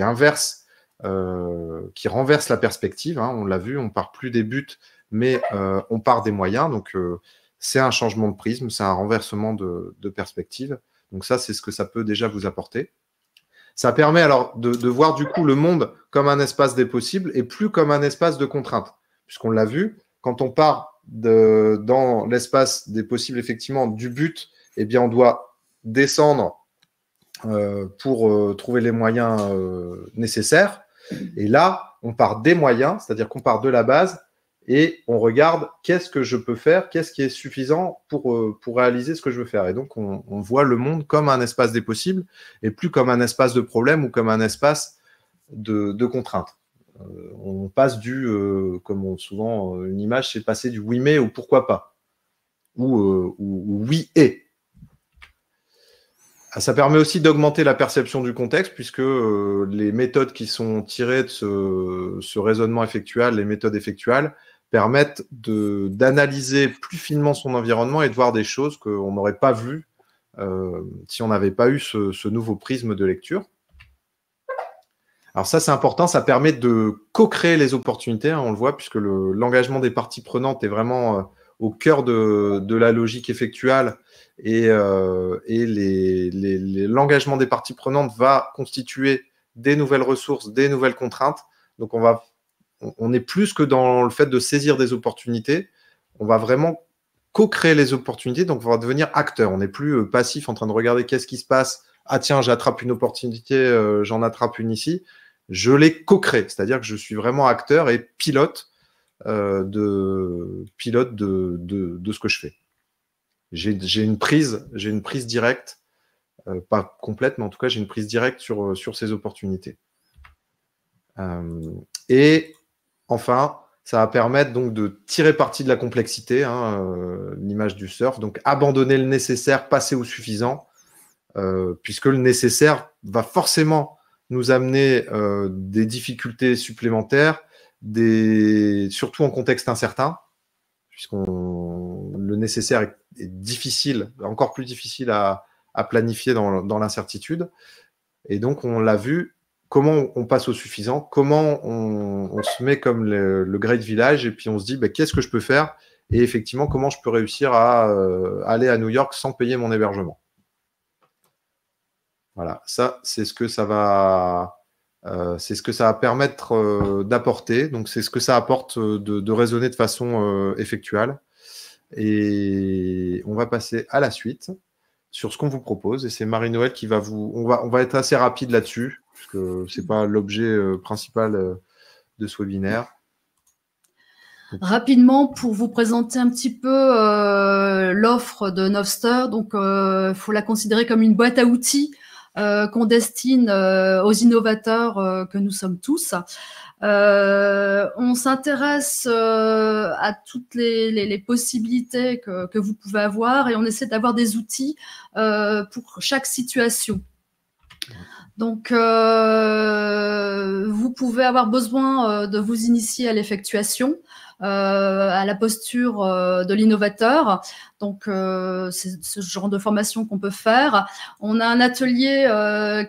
inverse qui renverse la perspective. Hein, on l'a vu, on part plus des buts, mais on part des moyens. Donc, c'est un changement de prisme, c'est un renversement de perspective. Donc, ça, c'est ce que ça peut déjà vous apporter. Ça permet alors de, voir du coup le monde comme un espace des possibles et plus comme un espace de contraintes. Puisqu'on l'a vu, quand on part dans l'espace des possibles, effectivement, du but, eh bien, on doit descendre euh, pour euh, trouver les moyens euh, nécessaires. Et là, on part des moyens, c'est-à-dire qu'on part de la base et on regarde qu'est-ce que je peux faire, qu'est-ce qui est suffisant pour, euh, réaliser ce que je veux faire. Et donc, on, voit le monde comme un espace des possibles et plus comme un espace de problème ou comme un espace de, de contraintes. Euh, on passe du, euh, comme on, souvent une image, c'est passer du oui mais au pourquoi pas ou, oui et. Ah, ça permet aussi d'augmenter la perception du contexte, puisque les méthodes qui sont tirées de ce raisonnement effectuel, les méthodes effectuelles, permettent d'analyser plus finement son environnement et de voir des choses qu'on n'aurait pas vues euh, si on n'avait pas eu ce, nouveau prisme de lecture. Alors ça, c'est important, ça permet de co-créer les opportunités, hein, on le voit, puisque l'engagement des parties prenantes est vraiment euh, au cœur de, la logique effectuelle et, euh, l'engagement des parties prenantes va constituer des nouvelles ressources, des nouvelles contraintes. Donc on va on, est plus que dans le fait de saisir des opportunités. On va vraiment co-créer les opportunités, donc on va devenir acteur. On n'est plus euh, passif en train de regarder qu'est-ce qui se passe. Ah tiens, j'attrape une opportunité, euh, j'en attrape une ici. Je l'ai co créé cest c'est-à-dire que je suis vraiment acteur et pilote euh, de pilote de, ce que je fais. J'ai une prise, j'ai une prise directe, pas complète, mais en tout cas j'ai une prise directe sur, sur ces opportunités. et Enfin, ça va permettre donc de tirer parti de la complexité, hein, euh, l'image du surf, donc abandonner le nécessaire, passer au suffisant, euh, puisque le nécessaire va forcément nous amener euh, des difficultés supplémentaires, surtout en contexte incertain, puisque le nécessaire est, difficile, encore plus difficile à, planifier dans, dans l'incertitude. Et donc, on l'a vu, comment on passe au suffisant, comment on, se met comme le, great village et puis on se dit ben, qu'est-ce que je peux faire et effectivement comment je peux réussir à euh, aller à New York sans payer mon hébergement. Voilà, ça c'est ce que ça va, euh, c'est ce que ça va permettre euh, d'apporter. Donc c'est ce que ça apporte de, raisonner de façon effectuelle. Et on va passer à la suite sur ce qu'on vous propose. Et c'est Marie-Noël qui va vous. On va, on va être assez rapide là-dessus que ce n'est pas l'objet euh, principal euh, de ce webinaire.
Rapidement, pour vous présenter un petit peu euh, l'offre de Novster, donc il faut la considérer comme une boîte à outils qu'on destine aux innovateurs que nous sommes tous. on s'intéresse à toutes les, possibilités que, vous pouvez avoir et on essaie d'avoir des outils pour chaque situation. Donc, euh, vous pouvez avoir besoin euh, de vous initier à l'effectuation, euh, à la posture de l'innovateur. Donc, c'est ce genre de formation qu'on peut faire. On a un atelier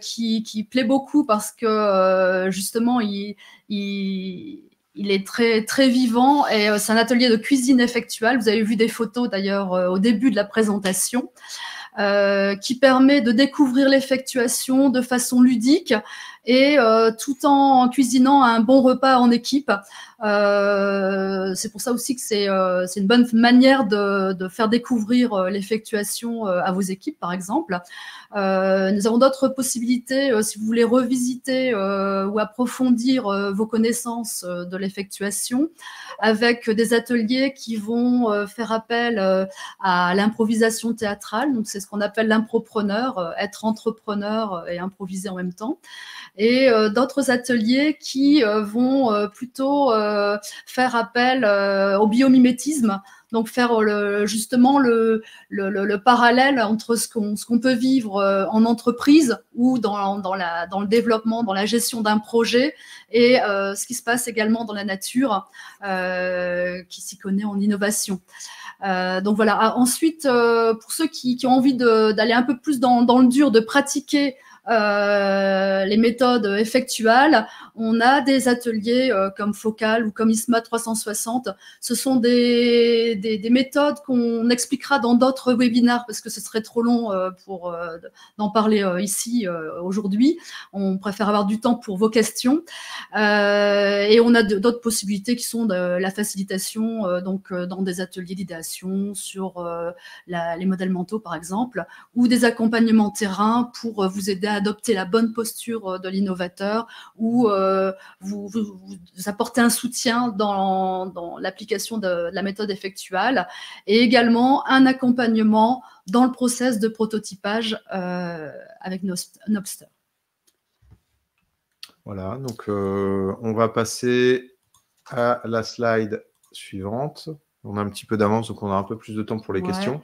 qui, plaît beaucoup parce que justement, il, il est très très vivant et c'est un atelier de cuisine effectuelle. Vous avez vu des photos d'ailleurs au début de la présentation. Euh, qui permet de découvrir l'effectuation de façon ludique et euh, tout en cuisinant un bon repas en équipe. Euh, c'est pour ça aussi que euh, c'est une bonne manière de, de faire découvrir l'effectuation à vos équipes, par exemple. nous avons d'autres possibilités si vous voulez revisiter ou approfondir vos connaissances de l'effectuation avec des ateliers qui vont faire appel à l'improvisation théâtrale. Donc, c'est ce qu'on appelle l'impropreneur, être entrepreneur et improviser en même temps et euh, d'autres ateliers qui euh, vont euh, plutôt faire appel au biomimétisme donc faire le, justement le, le, le, parallèle entre ce qu'on qu'on peut vivre en entreprise ou dans, dans, la, dans, le développement, dans la gestion d'un projet et ce qui se passe également dans la nature qui s'y connaît en innovation. Euh, donc voilà, ah, ensuite, pour ceux qui, qui ont envie d'aller un peu plus dans, dans, le dur, de pratiquer euh, les méthodes effectuelles on a des ateliers euh, comme Focal ou comme ISMA 360. Ce sont des, méthodes qu'on expliquera dans d'autres webinaires parce que ce serait trop long euh, pour d'en parler ici aujourd'hui. On préfère avoir du temps pour vos questions. et on a d'autres possibilités qui sont de la facilitation donc dans des ateliers d'idéation sur les modèles mentaux par exemple ou des accompagnements terrain pour vous aider à adopter la bonne posture euh, de l'innovateur ou euh, vous, apporter un soutien dans, l'application de, la méthode effectuelle et également un accompagnement dans le process de prototypage euh, avec Nobster.
Voilà, donc on va passer à la slide suivante. On a un petit peu d'avance, donc on a un peu plus de temps pour les questions.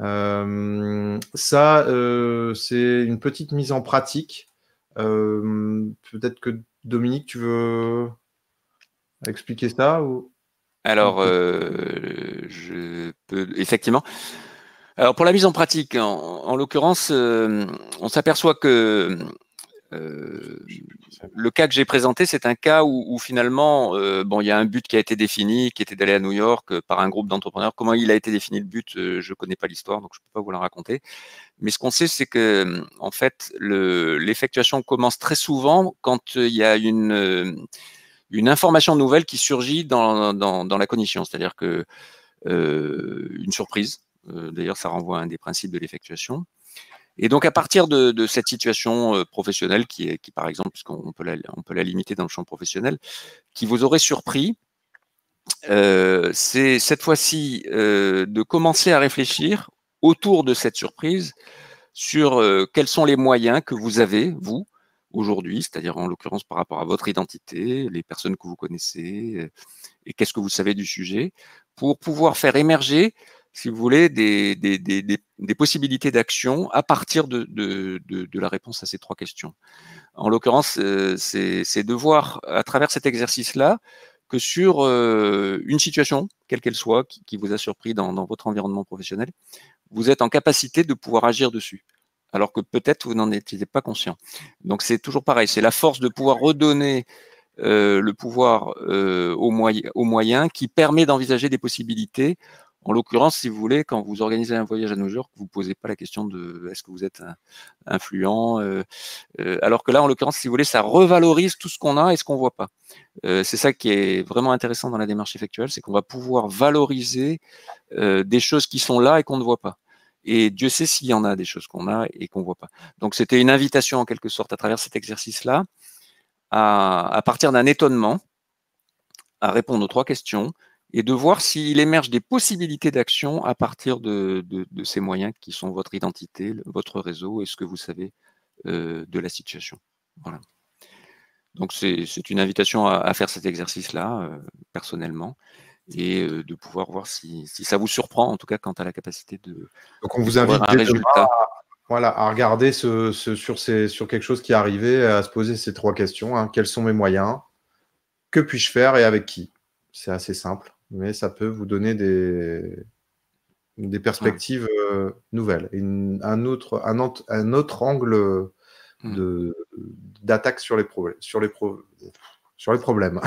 Euh, ça, euh, c'est une petite mise en pratique. Euh, peut-être que Dominique, tu veux expliquer ça
Alors, je peux effectivement. Alors pour la mise en pratique, en, en l'occurrence, on s'aperçoit que euh, le cas que j'ai présenté, c'est un cas où, finalement, euh, bon, il y a un but qui a été défini, qui était d'aller à New York euh, par un groupe d'entrepreneurs. Comment il a été défini le but, je ne connais pas l'histoire, donc je ne peux pas vous la raconter. Mais ce qu'on sait, c'est que en fait, l'effectuation commence très souvent quand il y a une, information nouvelle qui surgit dans, la cognition, c'est-à-dire que une surprise. D'ailleurs, ça renvoie à un des principes de l'effectuation. Et donc à partir de, cette situation euh, professionnelle, qui, est, qui par exemple, puisqu'on peut, la, peut la limiter dans le champ professionnel, qui vous aurait surpris, euh, c'est cette fois-ci euh, de commencer à réfléchir autour de cette surprise sur quels sont les moyens que vous avez, vous, aujourd'hui, c'est-à-dire en l'occurrence par rapport à votre identité, les personnes que vous connaissez, et qu'est-ce que vous savez du sujet, pour pouvoir faire émerger si vous voulez, des, possibilités d'action à partir de, la réponse à ces trois questions. En l'occurrence, euh, c'est de voir à travers cet exercice-là que sur euh, une situation, quelle qu'elle soit, qui, vous a surpris dans, votre environnement professionnel, vous êtes en capacité de pouvoir agir dessus, alors que peut-être vous n'en étiez pas conscient. Donc c'est toujours pareil, c'est la force de pouvoir redonner euh, le pouvoir aux moyens qui permet d'envisager des possibilités en l'occurrence, si vous voulez, quand vous organisez un voyage à nos jours, vous ne posez pas la question de est-ce que vous êtes influent. Euh, euh, alors que là, en l'occurrence, si vous voulez, ça revalorise tout ce qu'on a et ce qu'on ne voit pas. Euh, c'est ça qui est vraiment intéressant dans la démarche effectuelle, c'est qu'on va pouvoir valoriser des choses qui sont là et qu'on ne voit pas. Et Dieu sait s'il y en a des choses qu'on a et qu'on ne voit pas. Donc c'était une invitation en quelque sorte à travers cet exercice-là à, à partir d'un étonnement, à répondre aux trois questions et de voir s'il émerge des possibilités d'action à partir de, ces moyens qui sont votre identité, votre réseau et ce que vous savez euh, de la situation. Voilà. Donc c'est une invitation à, faire cet exercice-là, euh, personnellement, et euh, de pouvoir voir si, ça vous surprend, en tout cas quant à la capacité de... Donc on vous invite un
Voilà, à regarder ce, sur, ces, sur, quelque chose qui est arrivé, à se poser ces trois questions. Hein. Quels sont mes moyens Que puis-je faire et avec qui C'est assez simple mais ça peut vous donner des, perspectives euh, nouvelles, un, autre, angle mmh. d'attaque sur les problèmes. Sur problèmes.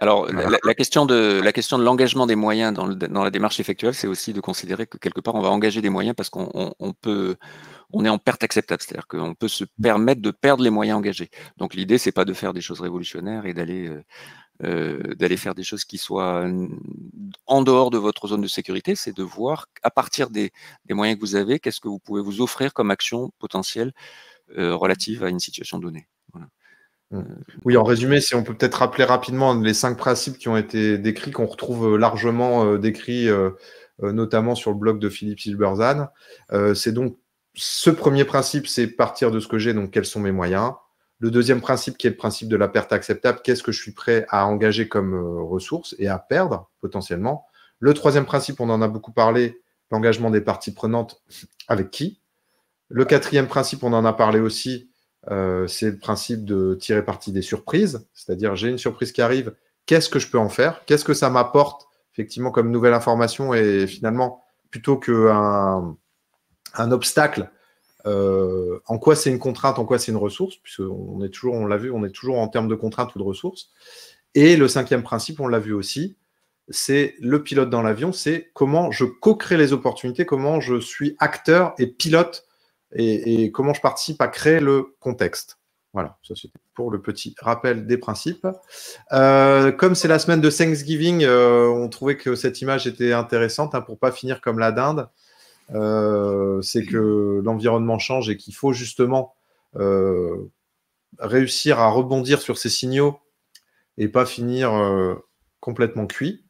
Alors,
la, question de l'engagement des moyens dans, la démarche effectuelle, c'est aussi de considérer que quelque part on va engager des moyens parce qu'on est en perte acceptable, c'est-à-dire qu'on peut se permettre de perdre les moyens engagés. Donc l'idée, c'est pas de faire des choses révolutionnaires et d'aller euh, euh, d'aller faire des choses qui soient en dehors de votre zone de sécurité, c'est de voir à partir des, moyens que vous avez, qu'est-ce que vous pouvez vous offrir comme action potentielle euh, relative à une situation donnée. Mmh.
Euh, oui, en résumé, si on peut peut-être rappeler rapidement les cinq principes qui ont été décrits, qu'on retrouve largement décrits, notamment sur le blog de Philippe Silberzan. c'est donc ce premier principe, c'est partir de ce que j'ai, donc quels sont mes moyens. Le deuxième principe, qui est le principe de la perte acceptable, qu'est-ce que je suis prêt à engager comme euh, ressource et à perdre potentiellement. Le troisième principe, on en a beaucoup parlé, l'engagement des parties prenantes, avec qui. Le quatrième principe, on en a parlé aussi, euh, c'est le principe de tirer parti des surprises, c'est-à-dire j'ai une surprise qui arrive, qu'est-ce que je peux en faire Qu'est-ce que ça m'apporte effectivement comme nouvelle information et finalement plutôt qu'un un obstacle euh, en quoi c'est une contrainte, en quoi c'est une ressource, puisqu'on est toujours, on l'a vu, on est toujours en termes de contrainte ou de ressources Et le cinquième principe, on l'a vu aussi, c'est le pilote dans l'avion, c'est comment je co-crée les opportunités, comment je suis acteur et pilote, et, comment je participe à créer le contexte. Voilà, ça c'était pour le petit rappel des principes. Euh, comme c'est la semaine de Thanksgiving, euh, on trouvait que cette image était intéressante hein, pour pas finir comme la dinde. Euh, c'est que l'environnement change et qu'il faut justement euh, réussir à rebondir sur ces signaux et pas finir euh, complètement cuit.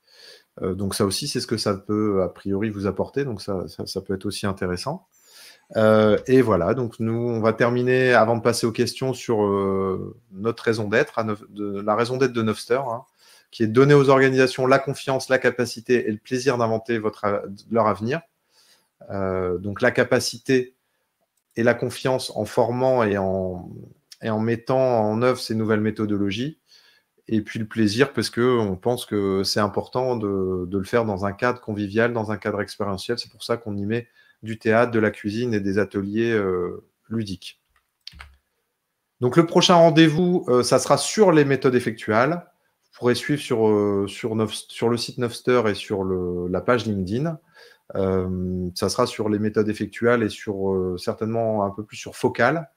donc ça aussi, c'est ce que ça peut a priori vous apporter. Donc ça, peut être aussi intéressant. et voilà, donc nous, on va terminer avant de passer aux questions sur notre raison d'être, la raison d'être de Novster hein, qui est donner aux organisations la confiance, la capacité et le plaisir d'inventer leur avenir. Euh, donc la capacité et la confiance en formant et en, mettant en œuvre ces nouvelles méthodologies. Et puis le plaisir, parce qu'on pense que c'est important de, le faire dans un cadre convivial, dans un cadre expérientiel. C'est pour ça qu'on y met du théâtre, de la cuisine et des ateliers euh, ludiques. Donc le prochain rendez-vous, euh, ça sera sur les méthodes effectuelles. Vous pourrez suivre sur, le site Novster et sur la page LinkedIn. Euh, ça sera sur les méthodes effectuelles et sur euh, certainement un peu plus sur focale.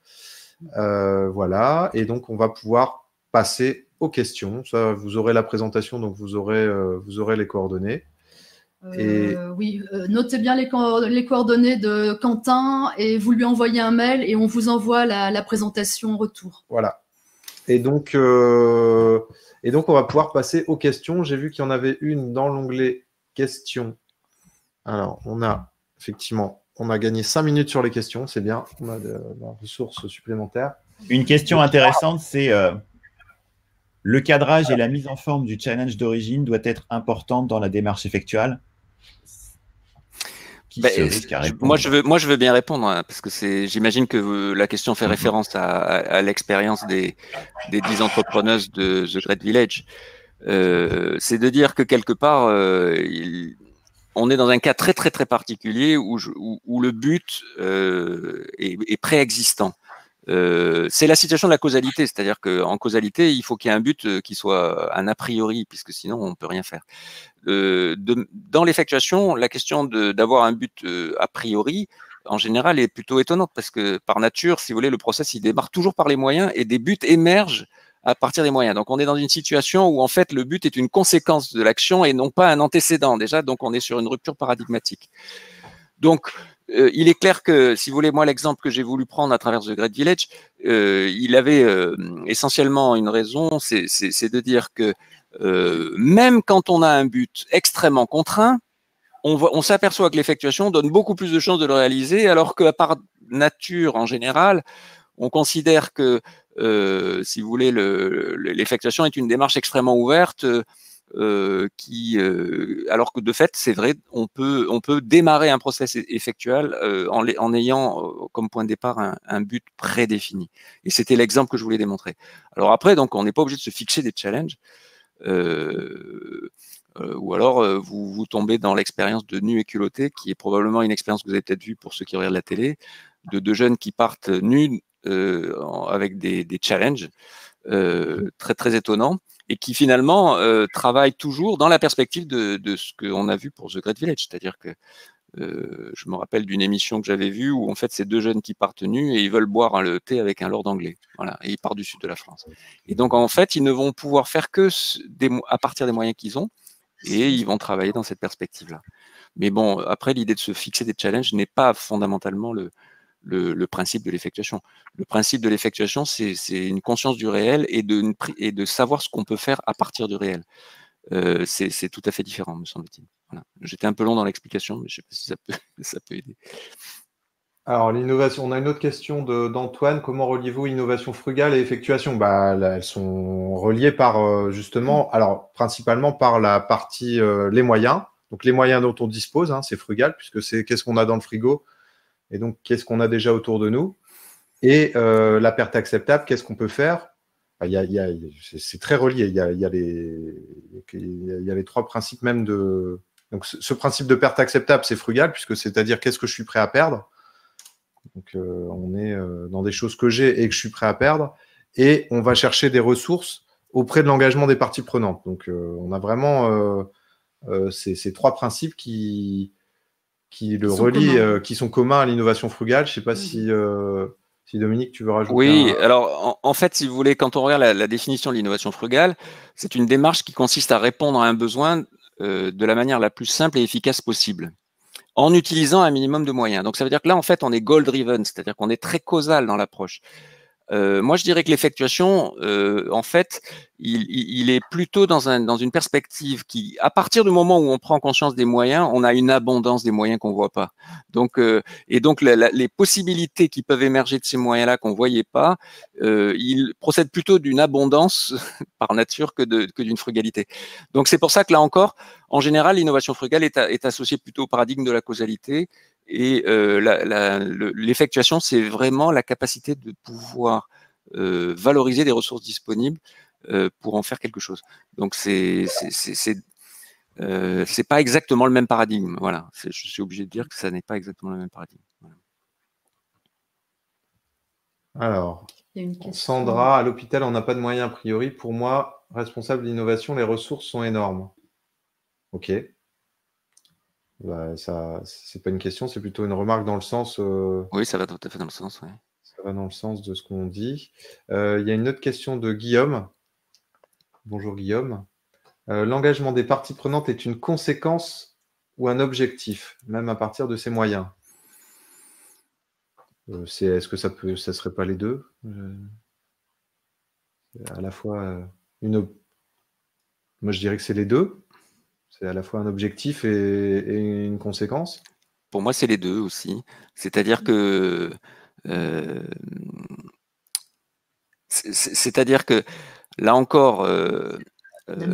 Euh, voilà. Et donc, on va pouvoir passer aux questions. Ça, vous aurez la présentation, donc vous aurez, vous aurez les coordonnées.
Et... oui, notez bien les, les, coordonnées de Quentin et vous lui envoyez un mail et on vous envoie la, présentation en retour.
Voilà. Et donc, et donc, on va pouvoir passer aux questions. J'ai vu qu'il y en avait une dans l'onglet questions alors, on a effectivement, on a gagné
5 minutes sur les questions, c'est bien, on a de, la ressource supplémentaire. Une question intéressante, c'est euh, le cadrage et la mise en forme du challenge d'origine doit être importante dans la démarche effectuelle. Ben, moi, je
veux, moi, je veux bien répondre, hein, parce que c'est, j'imagine que la question fait mhm. référence à, l'expérience des, des 10 entrepreneuses de The Great Village. Euh, c'est de dire que quelque part, euh, on est dans un cas très très très particulier où, le but euh, est, préexistant. Euh, c'est la situation de la causalité, c'est-à-dire qu'en causalité, il faut qu'il y ait un but euh, qui soit un a priori, puisque sinon on ne peut rien faire. dans l'effectuation, la question d'avoir un but a priori, en général, est plutôt étonnante, parce que par nature, si vous voulez, le process, il démarre toujours par les moyens et des buts émergent à partir des moyens. Donc on est dans une situation où en fait le but est une conséquence de l'action et non pas un antécédent déjà, donc on est sur une rupture paradigmatique. Donc euh, il est clair que, si vous voulez, moi l'exemple que j'ai voulu prendre à travers The Great Village, euh, il avait euh, essentiellement une raison, c'est de dire que même quand on a un but extrêmement contraint, on, on s'aperçoit que l'effectuation donne beaucoup plus de chances de le réaliser, alors que, par nature en général, on considère que euh, si vous voulez, l'effectuation est une démarche extrêmement ouverte. Euh, qui, euh, alors que de fait, c'est vrai, on peut, on peut démarrer un process effectuel en, en, ayant comme point de départ un, but prédéfini. Et c'était l'exemple que je voulais démontrer. Alors après, donc, on n'est pas obligé de se fixer des challenges. ou alors vous, vous tombez dans l'expérience de nu et culotté, qui est probablement une expérience que vous avez peut-être vue pour ceux qui regardent la télé, de deux jeunes qui partent nus euh, avec des, challenges euh, mmh. très très étonnants et qui finalement euh, travaille toujours dans la perspective de, de ce qu'on a vu pour The Great Village, c'est-à-dire que je me rappelle d'une émission que j'avais vue où en fait c'est deux jeunes qui partent nus et ils veulent boire le thé avec un lord anglais. Voilà, et ils partent du sud de la France. Et donc en fait ils ne vont pouvoir faire que des, à partir des moyens qu'ils ont et ils vont travailler dans cette perspective-là. Mais bon, après l'idée de se fixer des challenges n'est pas fondamentalement le, le, principe de l'effectuation. Le principe de l'effectuation, c'est une conscience du réel et de, savoir ce qu'on peut faire à partir du réel. Euh, c'est tout à fait différent, me semble-t-il. J'étais un peu long dans l'explication, mais je ne sais pas si ça peut, aider.
Alors, l'innovation, on a une autre question d'Antoine. Comment reliez-vous innovation frugale et effectuation bah, Elles sont reliées par, euh, justement, mm. alors principalement par la partie euh, les moyens. Donc, les moyens dont on dispose, hein, c'est frugal, puisque c'est qu'est-ce qu'on a dans le frigo et donc qu'est-ce qu'on a déjà autour de nous, et euh, la perte acceptable, qu'est-ce qu'on peut faire ah, c'est très relié. Il y, a, les, il y trois principes même de. Donc, ce, principe de perte acceptable, c'est frugal, puisque c'est-à-dire qu'est-ce que je suis prêt à perdre. Donc, euh, on est euh, dans des choses que j'ai et que je suis prêt à perdre. Et on va chercher des ressources auprès de l'engagement des parties prenantes. Donc, on a vraiment ces, trois principes qui, qui le relient, euh, qui sont communs à l'innovation frugale. Je ne sais pas si, euh, si, Dominique, tu veux rajouter. Oui,
alors en, fait, si vous voulez, quand on regarde la, définition de l'innovation frugale, c'est une démarche qui consiste à répondre à un besoin euh, de la manière la plus simple et efficace possible en utilisant un minimum de moyens. Donc ça veut dire que là, en fait, on est goal-driven, c'est-à-dire qu'on est très causal dans l'approche. Euh, moi, je dirais que l'effectuation, euh, en fait, il, est plutôt dans, un, dans, une perspective qui, à partir du moment où on prend conscience des moyens, on a une abondance des moyens qu'on ne voit pas. Donc, euh, et donc, les possibilités qui peuvent émerger de ces moyens-là qu'on ne voyait pas, ils procèdent plutôt d'une abondance par nature que d'une frugalité. Donc, c'est pour ça que là encore, en général, l'innovation frugale est, est associée plutôt au paradigme de la causalité et euh, l'effectuation, c'est vraiment la capacité de pouvoir euh, valoriser des ressources disponibles euh, pour en faire quelque chose. Donc, c'est n'est pas exactement le même paradigme. je suis obligé de dire que ça n'est pas exactement le même paradigme.
Alors, Sandra, à l'hôpital, on n'a pas de moyens a priori. Pour moi, responsable d'innovation, les ressources sont énormes. Ok. Ce bah, ça, c'est pas une question, c'est plutôt une remarque dans le sens. Euh, oui, ça va tout à fait dans le sens. Ça va dans le sens de ce qu'on dit. Euh, il y a une autre question de Guillaume. Bonjour Guillaume. Euh, l'engagement des parties prenantes est une conséquence ou un objectif, même à partir de ses moyens. c'est, est-ce que ça peut, ça serait pas les deux À la fois une. Moi, je dirais que c'est les deux. C'est à la fois un objectif et, une conséquence
Pour moi, c'est les deux aussi. C'est-à-dire que. Euh, c'est-à-dire que, là encore, euh, euh,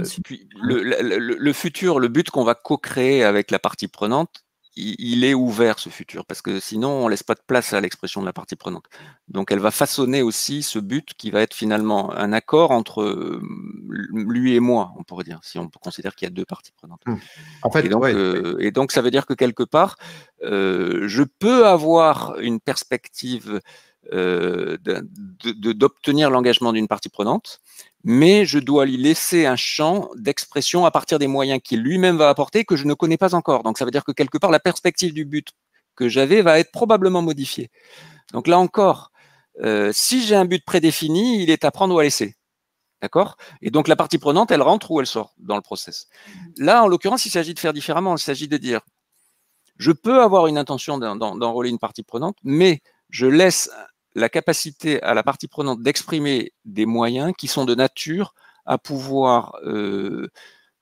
le, futur, le but qu'on va co-créer avec la partie prenante, il est ouvert ce futur, parce que sinon on ne laisse pas de place à l'expression de la partie prenante. Donc elle va façonner aussi ce but qui va être finalement un accord entre lui et moi, on pourrait dire, si on considère qu'il y a deux parties prenantes. Mmh. En fait, euh, et donc, ça veut dire que quelque part, euh, je peux avoir une perspective euh, d'obtenir l'engagement d'une partie prenante, mais je dois lui laisser un champ d'expression à partir des moyens qu'il lui-même va apporter que je ne connais pas encore. Donc ça veut dire que quelque part, la perspective du but que j'avais va être probablement modifiée. Donc là encore, euh, si j'ai un but prédéfini, il est à prendre ou à laisser. D'accord Et donc la partie prenante, elle rentre ou elle sort dans le process. Là, en l'occurrence, il s'agit de faire différemment. Il s'agit de dire, je peux avoir une intention d'enrôler une partie prenante, mais je laisse la capacité à la partie prenante d'exprimer des moyens qui sont de nature à pouvoir euh,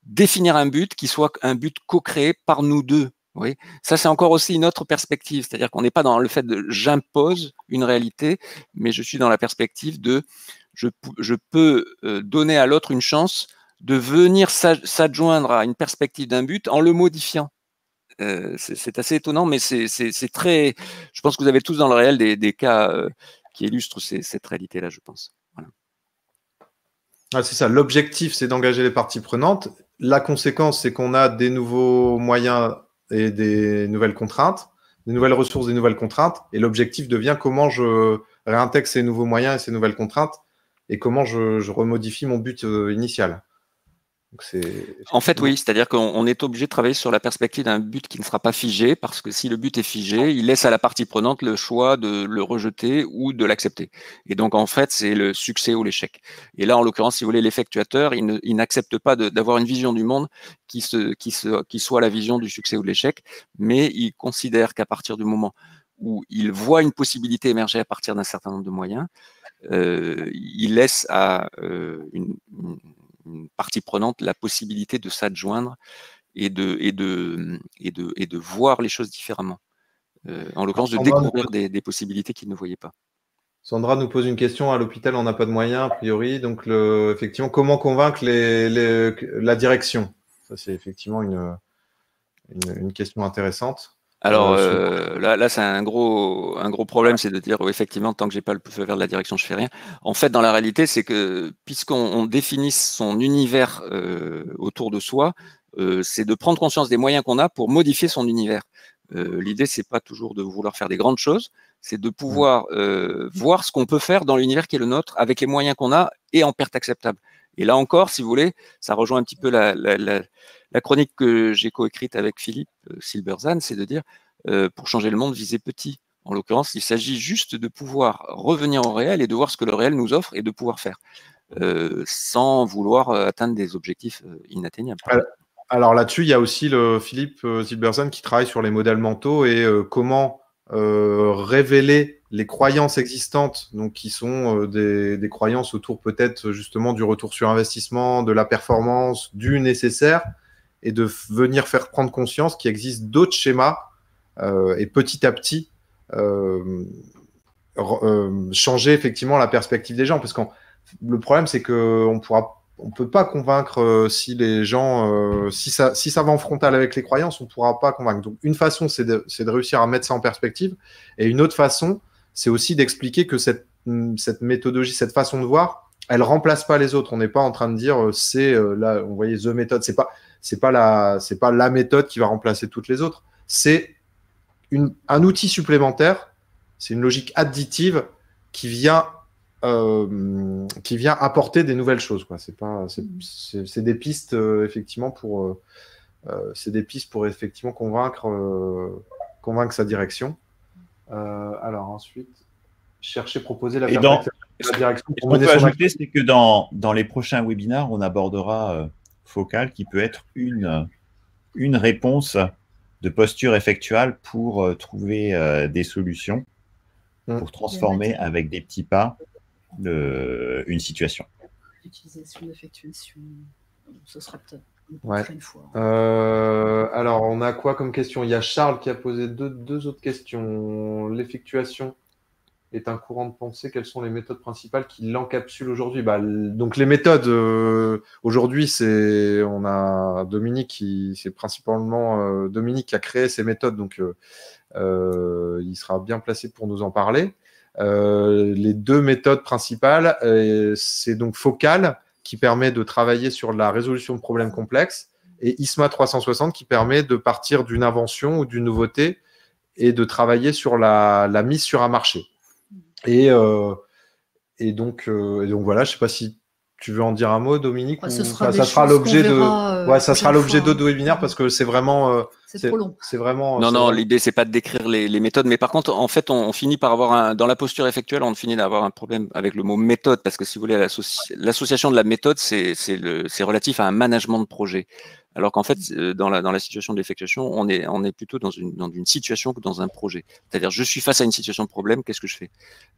définir un but qui soit un but co-créé par nous deux. Oui, ça c'est encore aussi une autre perspective, c'est-à-dire qu'on n'est pas dans le fait de j'impose une réalité, mais je suis dans la perspective de je, je peux euh, donner à l'autre une chance de venir s'adjoindre à une perspective d'un but en le modifiant. Euh, c'est assez étonnant, mais c'est très. Je pense que vous avez tous dans le réel des, cas euh, qui illustrent cette réalité-là, je pense.
Ah, c'est ça. L'objectif, c'est d'engager les parties prenantes. La conséquence, c'est qu'on a des nouveaux moyens et des nouvelles contraintes, des nouvelles ressources, des nouvelles contraintes. Et l'objectif devient comment je réintègre ces nouveaux moyens et ces nouvelles contraintes et comment je remodifie mon but euh, initial
en fait, oui, c'est-à-dire qu'on est obligé de travailler sur la perspective d'un but qui ne sera pas figé, parce que si le but est figé, il laisse à la partie prenante le choix de le rejeter ou de l'accepter. Et donc, en fait, c'est le succès ou l'échec. Et là, en l'occurrence, si vous voulez, l'effectuateur, il n'accepte pas d'avoir une vision du monde qui, soit la vision du succès ou de l'échec, mais il considère qu'à partir du moment où il voit une possibilité émerger à partir d'un certain nombre de moyens, euh, il laisse à euh, une partie prenante la possibilité de s'adjoindre et de, et, de, et, de, et de voir les choses différemment. Euh, en l'occurrence, de découvrir des, possibilités qu'ils ne voyaient pas.
Sandra nous pose une question. À l'hôpital, on n'a pas de moyens, a priori. Donc, effectivement, comment convaincre les, la direction Ça, c'est effectivement une, une, question intéressante. Alors euh,
euh, là, là c'est un gros, problème, c'est de dire oh, effectivement, tant que j'ai pas le feu vert de la direction, je fais rien. En fait, dans la réalité, c'est que puisqu'on définit son univers euh, autour de soi, c'est de prendre conscience des moyens qu'on a pour modifier son univers. L'idée, c'est pas toujours de vouloir faire des grandes choses, c'est de mm. pouvoir voir ce qu'on peut faire dans l'univers qui est le nôtre avec les moyens qu'on a et en perte acceptable. Et là encore, si vous voulez, ça rejoint un petit peu la, chronique que j'ai coécrite avec Philippe euh, Silberzan, c'est de dire euh, pour changer le monde, viser petit. En l'occurrence, il s'agit juste de pouvoir revenir au réel et de voir ce que le réel nous offre et de pouvoir faire, euh, sans vouloir atteindre des objectifs
inatteignables. Alors là-dessus, il y a aussi le Philippe Silberzan qui travaille sur les modèles mentaux et comment révéler les croyances existantes, donc qui sont euh, des, croyances autour peut-être justement du retour sur investissement, de la performance, du nécessaire, et de venir faire prendre conscience qu'il existe d'autres schémas euh, et petit à petit euh, changer effectivement la perspective des gens. Parce que le problème, c'est qu'on pourra on peut pas convaincre si les gens, si, ça, si ça va en frontal avec les croyances, on pourra pas convaincre. Donc, une façon, c'est de, de, réussir à mettre ça en perspective. Et une autre façon, c'est aussi d'expliquer que mm, cette, méthodologie, cette façon de voir, elle remplace pas les autres. On n'est pas en train de dire euh, c'est euh, là, on voyait the méthode, c'est pas c'est pas la c'est pas la méthode qui va remplacer toutes les autres. C'est un outil supplémentaire, c'est une logique additive qui vient euh, qui vient apporter des nouvelles choses. Quoi. C'est pas, c'est, des pistes effectivement pour, c'est des pistes pour effectivement convaincre, convaincre sa direction. Euh, alors ensuite, chercher, proposer la, la direction. Ce qu'on peut ajouter,
c'est que dans, dans les prochains webinars, on abordera euh, Focal qui peut être une, une réponse de posture effectuelle pour euh, trouver des solutions hum. pour transformer avec des petits pas une situation.
L'utilisation ce sera peut-être Hein.
Euh, alors, on a quoi comme question Il y a Charles qui a posé deux, autres questions. L'effectuation est un courant de pensée. Quelles sont les méthodes principales qui l'encapsulent aujourd'hui bah, Donc, les méthodes, euh, aujourd'hui, c'est on a Dominique qui, c'est principalement euh, Dominique qui a créé ces méthodes, donc il sera bien placé pour nous en parler. les deux méthodes principales, c'est donc focal qui permet de travailler sur la résolution de problèmes complexes, et ISMA 360 qui permet de partir d'une invention ou d'une nouveauté et de travailler sur la, mise sur un marché. Et, euh, et, donc, euh, et donc voilà, je ne sais pas si tu veux en dire un mot, Dominique Ça sera l'objet de. Euh, ça sera l'objet hein. d'autres webinaires parce que c'est vraiment. Euh, c'est trop long. vraiment. Non, non,
l'idée c'est pas de décrire les, méthodes, mais par contre, en fait, on, finit par avoir un, dans la posture effectuelle, on finit d'avoir un problème avec le mot méthode parce que si vous voulez, l'association de la méthode, c'est relatif à un management de projet. Alors qu'en fait, mmh. euh, dans la, situation de l'effectuation, on est, plutôt dans une, situation que dans un projet. C'est-à-dire, je suis face à une situation de problème, qu'est-ce que je fais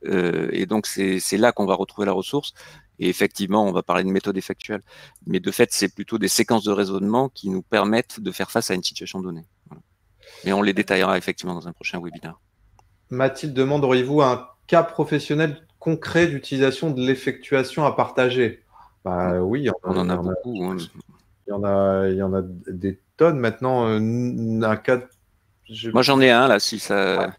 euh, Et donc, c'est là qu'on va retrouver la ressource. Et effectivement, on va parler de méthode effectuelle. Mais de fait, c'est plutôt des séquences de raisonnement qui nous permettent de faire face à une situation donnée. Et on les détaillera effectivement dans un prochain webinaire.
Mathilde demande, auriez-vous un cas professionnel concret d'utilisation de l'effectuation à partager bah, mmh. oui, on, en a, beaucoup. Hein. Il y en a, il y en a des tonnes maintenant. Euh, un cas... Moi, j'en
ai un là, si ça.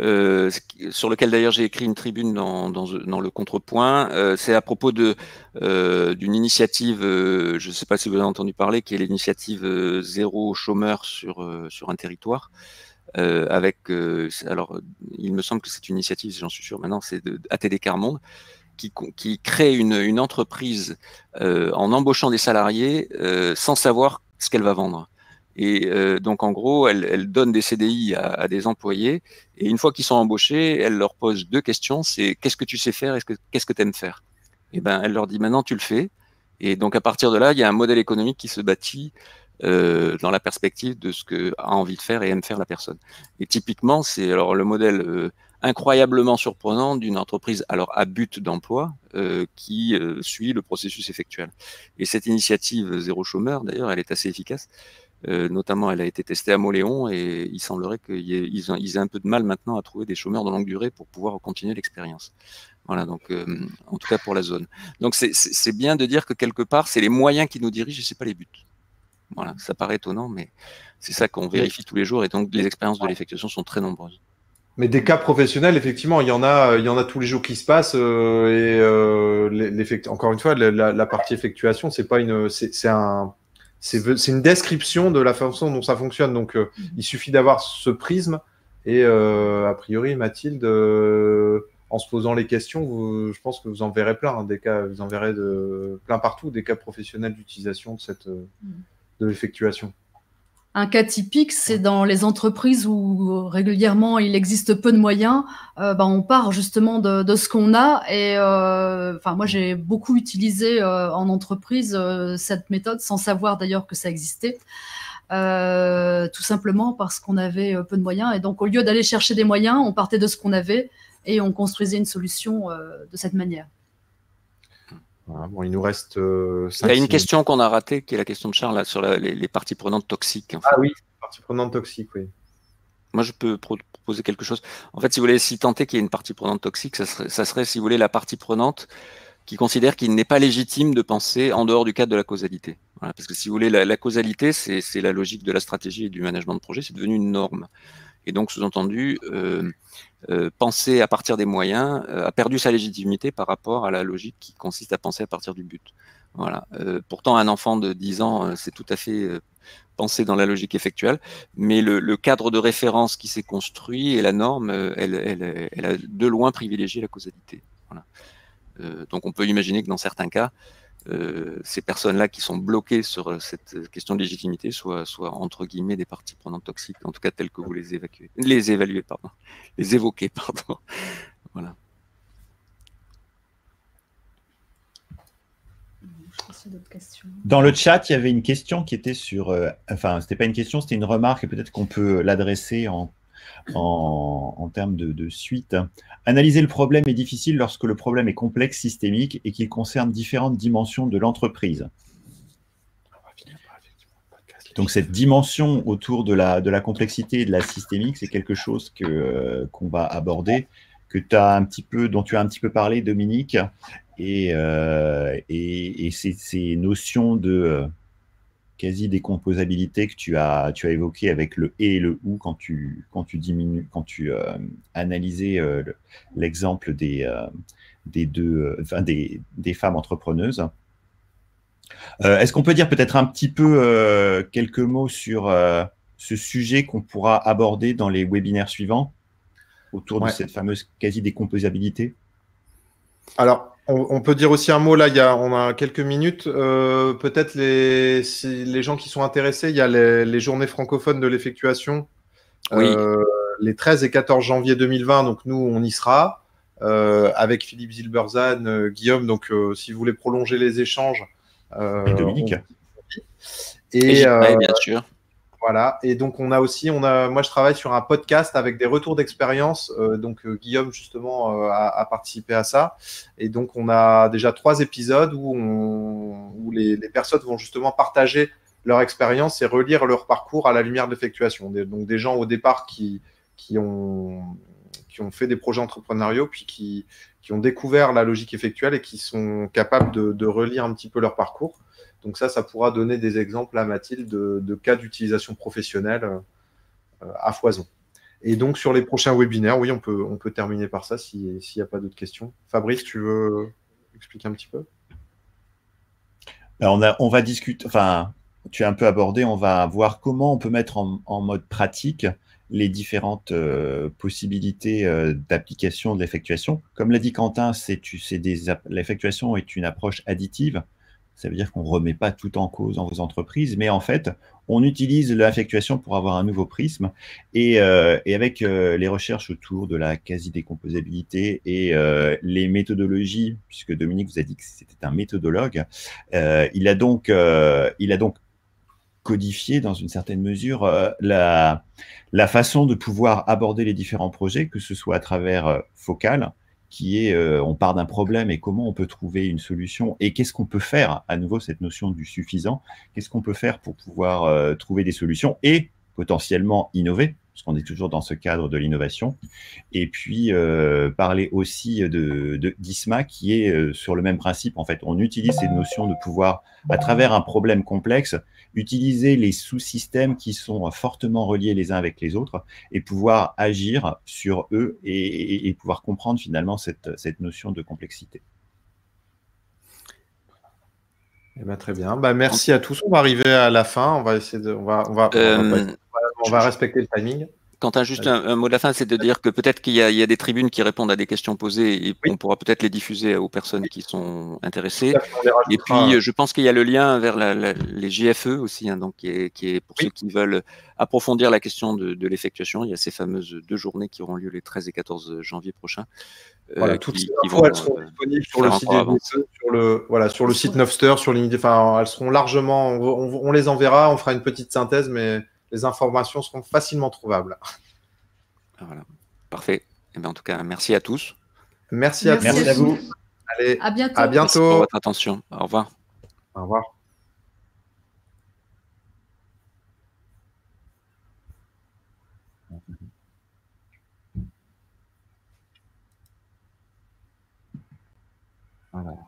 Euh, sur lequel d'ailleurs j'ai écrit une tribune dans, le contrepoint. Euh, c'est à propos de d'une initiative, je ne sais pas si vous avez entendu parler, qui est l'initiative zéro chômeur sur sur un territoire. avec alors, il me semble que cette initiative, j'en suis sûr maintenant, c'est de ATD Carmonde, qui, crée une, entreprise euh, en embauchant des salariés euh, sans savoir ce qu'elle va vendre. Et euh, donc en gros, elle, donne des CDI à, des employés et une fois qu'ils sont embauchés, elle leur pose deux questions c'est qu'est-ce que tu sais faire et qu'est-ce que tu aimes faire Et ben elle leur dit maintenant tu le fais. Et donc à partir de là, il y a un modèle économique qui se bâtit dans la perspective de ce que a envie de faire et aime faire la personne. Et typiquement, c'est alors le modèle incroyablement surprenant d'une entreprise alors à but d'emploi euh, qui euh, suit le processus effectuel. Et cette initiative euh, zéro chômeur, d'ailleurs, elle est assez efficace. notamment, elle a été testée à Moléon et il semblerait qu'ils aient, un peu de mal maintenant à trouver des chômeurs de longue durée pour pouvoir continuer l'expérience. Voilà, donc en tout cas pour la zone. Donc c'est bien de dire que quelque part, c'est les moyens qui nous dirigent et c'est pas les buts. Voilà, ça paraît étonnant, mais c'est ça qu'on vérifie tous les jours et donc les expériences de l'effectuation sont très nombreuses.
Mais des cas professionnels, effectivement, il y en a, euh, il y en a tous les jours qui se passent. Euh, et euh, encore une fois, la, partie effectuation, c'est pas une, c'est un, c'est une description de la façon dont ça fonctionne. Donc, euh, mhm. il suffit d'avoir ce prisme. Et a priori, Mathilde, en se posant les questions, je pense que vous en verrez plein hein, des cas, vous en verrez de, plein partout des cas professionnels d'utilisation de cette, mhm. de l'effectuation.
Un cas typique, c'est dans les entreprises où régulièrement il existe peu de moyens, euh, bah, on part justement de, ce qu'on a. Et euh, enfin, moi, j'ai beaucoup utilisé euh, en entreprise cette méthode, sans savoir d'ailleurs que ça existait. tout simplement parce qu'on avait peu de moyens. Et donc, au lieu d'aller chercher des moyens, on partait de ce qu'on avait et on construisait une solution de cette manière
il nous reste. il y a une question
qu'on a ratée, qui est la question de Charles sur les, parties prenantes toxiques. Ah oui,
parties prenantes toxiques, oui.
Moi, je peux proposer quelque chose. En fait, si vous voulez, si tenter qu'il y ait une partie prenante toxique, ça serait, si vous voulez, la partie prenante qui considère qu'il n'est pas légitime de penser en dehors du cadre de la causalité. parce que si vous voulez, la, la causalité, c'est la logique de la stratégie et du management de projet, c'est devenu une norme et donc sous-entendu euh, euh, penser à partir des moyens euh, a perdu sa légitimité par rapport à la logique qui consiste à penser à partir du but. Voilà. pourtant, un enfant de 10 ans, c'est tout à fait pensé dans la logique effectuelle, mais le, cadre de référence qui s'est construit et la norme, elle, a de loin privilégié la causalité. donc on peut imaginer que dans certains cas, euh, ces personnes-là qui sont bloquées sur euh, cette question de légitimité soit soit entre guillemets des parties prenantes toxiques, en tout cas telles que vous les évacuez, les évaluez, pardon, les
évoquez, pardon. voilà. Dans le chat, il y avait une question qui était sur, enfin, euh, enfin, c'était pas une question, c'était une remarque et peut-être qu'on peut l'adresser en en, termes de, suite. Analyser le problème est difficile lorsque le problème est complexe, systémique et qu'il concerne différentes dimensions de l'entreprise. Donc cette dimension autour de la, de la complexité et de la systémique, c'est quelque chose euh, qu'on va aborder, que as un petit peu, dont tu as un petit peu parlé, Dominique, et, euh, et, ces, notions de euh, quasi décomposabilité que tu as, tu as évoqué avec le et le ou quand tu, quand tu diminues, quand tu euh, analysais euh, l'exemple des, euh, des, deux, des, femmes entrepreneuses. Est-ce qu'on peut dire peut-être un petit peu quelques mots sur ce sujet qu'on pourra aborder dans les webinaires suivants autour de cette fameuse quasi décomposabilité
Alors, on, peut dire aussi un mot là, il y a, on a quelques minutes. Euh, peut-être les, si les gens qui sont intéressés, il y a les, journées francophones de l'effectuation. Euh, oui. les 13 et 14 janvier 2020, donc nous, on y sera. Euh, avec Philippe Zilberzan, Guillaume, donc si vous voulez prolonger les échanges. Dominique. et bien sûr. Voilà. Et donc, on a aussi, on a, moi, je travaille sur un podcast avec des retours d'expérience. Euh, donc, euh, Guillaume, justement, euh, a, participé à ça. Et donc, on a déjà trois épisodes où, on, où les, personnes vont justement partager leur expérience et relire leur parcours à la lumière de l'effectuation. Donc, des gens au départ qui, ont, qui ont fait des projets entrepreneuriaux, puis qui, ont découvert la logique effectuelle et qui sont capables de relire un petit peu leur parcours. Donc ça, ça pourra donner des exemples à Mathilde de, cas d'utilisation professionnelle euh, à foison. Et donc sur les prochains webinaires, oui, on peut, on peut terminer par ça s'il n'y a pas d'autres questions. Fabrice, tu veux expliquer un petit peu
ben, on, va discuter, enfin, tu as un peu abordé, on va voir comment on peut mettre en, mode pratique les différentes euh, possibilités euh, d'application de l'effectuation. Comme l'a dit Quentin, l'effectuation est une approche additive. Ça veut dire qu'on ne remet pas tout en cause dans vos entreprises, mais en fait, on utilise l'affectuation pour avoir un nouveau prisme. Et, euh, avec euh, les recherches autour de la quasi-décomposabilité et euh, les méthodologies, puisque Dominique vous a dit que c'était un méthodologue, il, a donc, il a donc codifié dans une certaine mesure la, façon de pouvoir aborder les différents projets, que ce soit à travers Focal, qui est euh, on part d'un problème et comment on peut trouver une solution et qu'est-ce qu'on peut faire, à nouveau cette notion du suffisant, qu'est-ce qu'on peut faire pour pouvoir euh, trouver des solutions et potentiellement innover parce qu'on est toujours dans ce cadre de l'innovation. Et puis, euh, parler aussi de, d'ISMA, qui est euh, sur le même principe. En fait, on utilise ces notions de pouvoir, à travers un problème complexe, utiliser les sous-systèmes qui sont fortement reliés les uns avec les autres et pouvoir agir sur eux et, pouvoir comprendre finalement cette, notion de complexité. Eh ben, très bien. Bah, merci
à tous. On va arriver à la fin. On va essayer de. Euh, on va respecter le timing. Quentin, juste
un, mot de la fin, c'est de dire que peut-être qu'il y, a des tribunes qui répondent à des questions posées et on pourra peut-être les diffuser aux personnes qui sont intéressées. Et puis, je pense qu'il y a le lien vers les GFE aussi, hein, donc qui est, pour ceux qui veulent approfondir la question de, l'effectuation. Il y a ces fameuses deux journées qui auront lieu les 13 et 14 janvier prochains. Euh, toutes elles seront euh, disponibles sur le site de sur le
voilà, sur le site Novster, sur l'unité. Enfin, elles seront largement. on les enverra, on fera une petite synthèse, mais les informations seront facilement trouvables.
Ah, voilà. Parfait. Et eh bien, en tout cas, merci à tous. Merci, à, vous.
Allez, à bientôt. À bientôt. Merci
pour votre attention. Au revoir. Au revoir.
Voilà.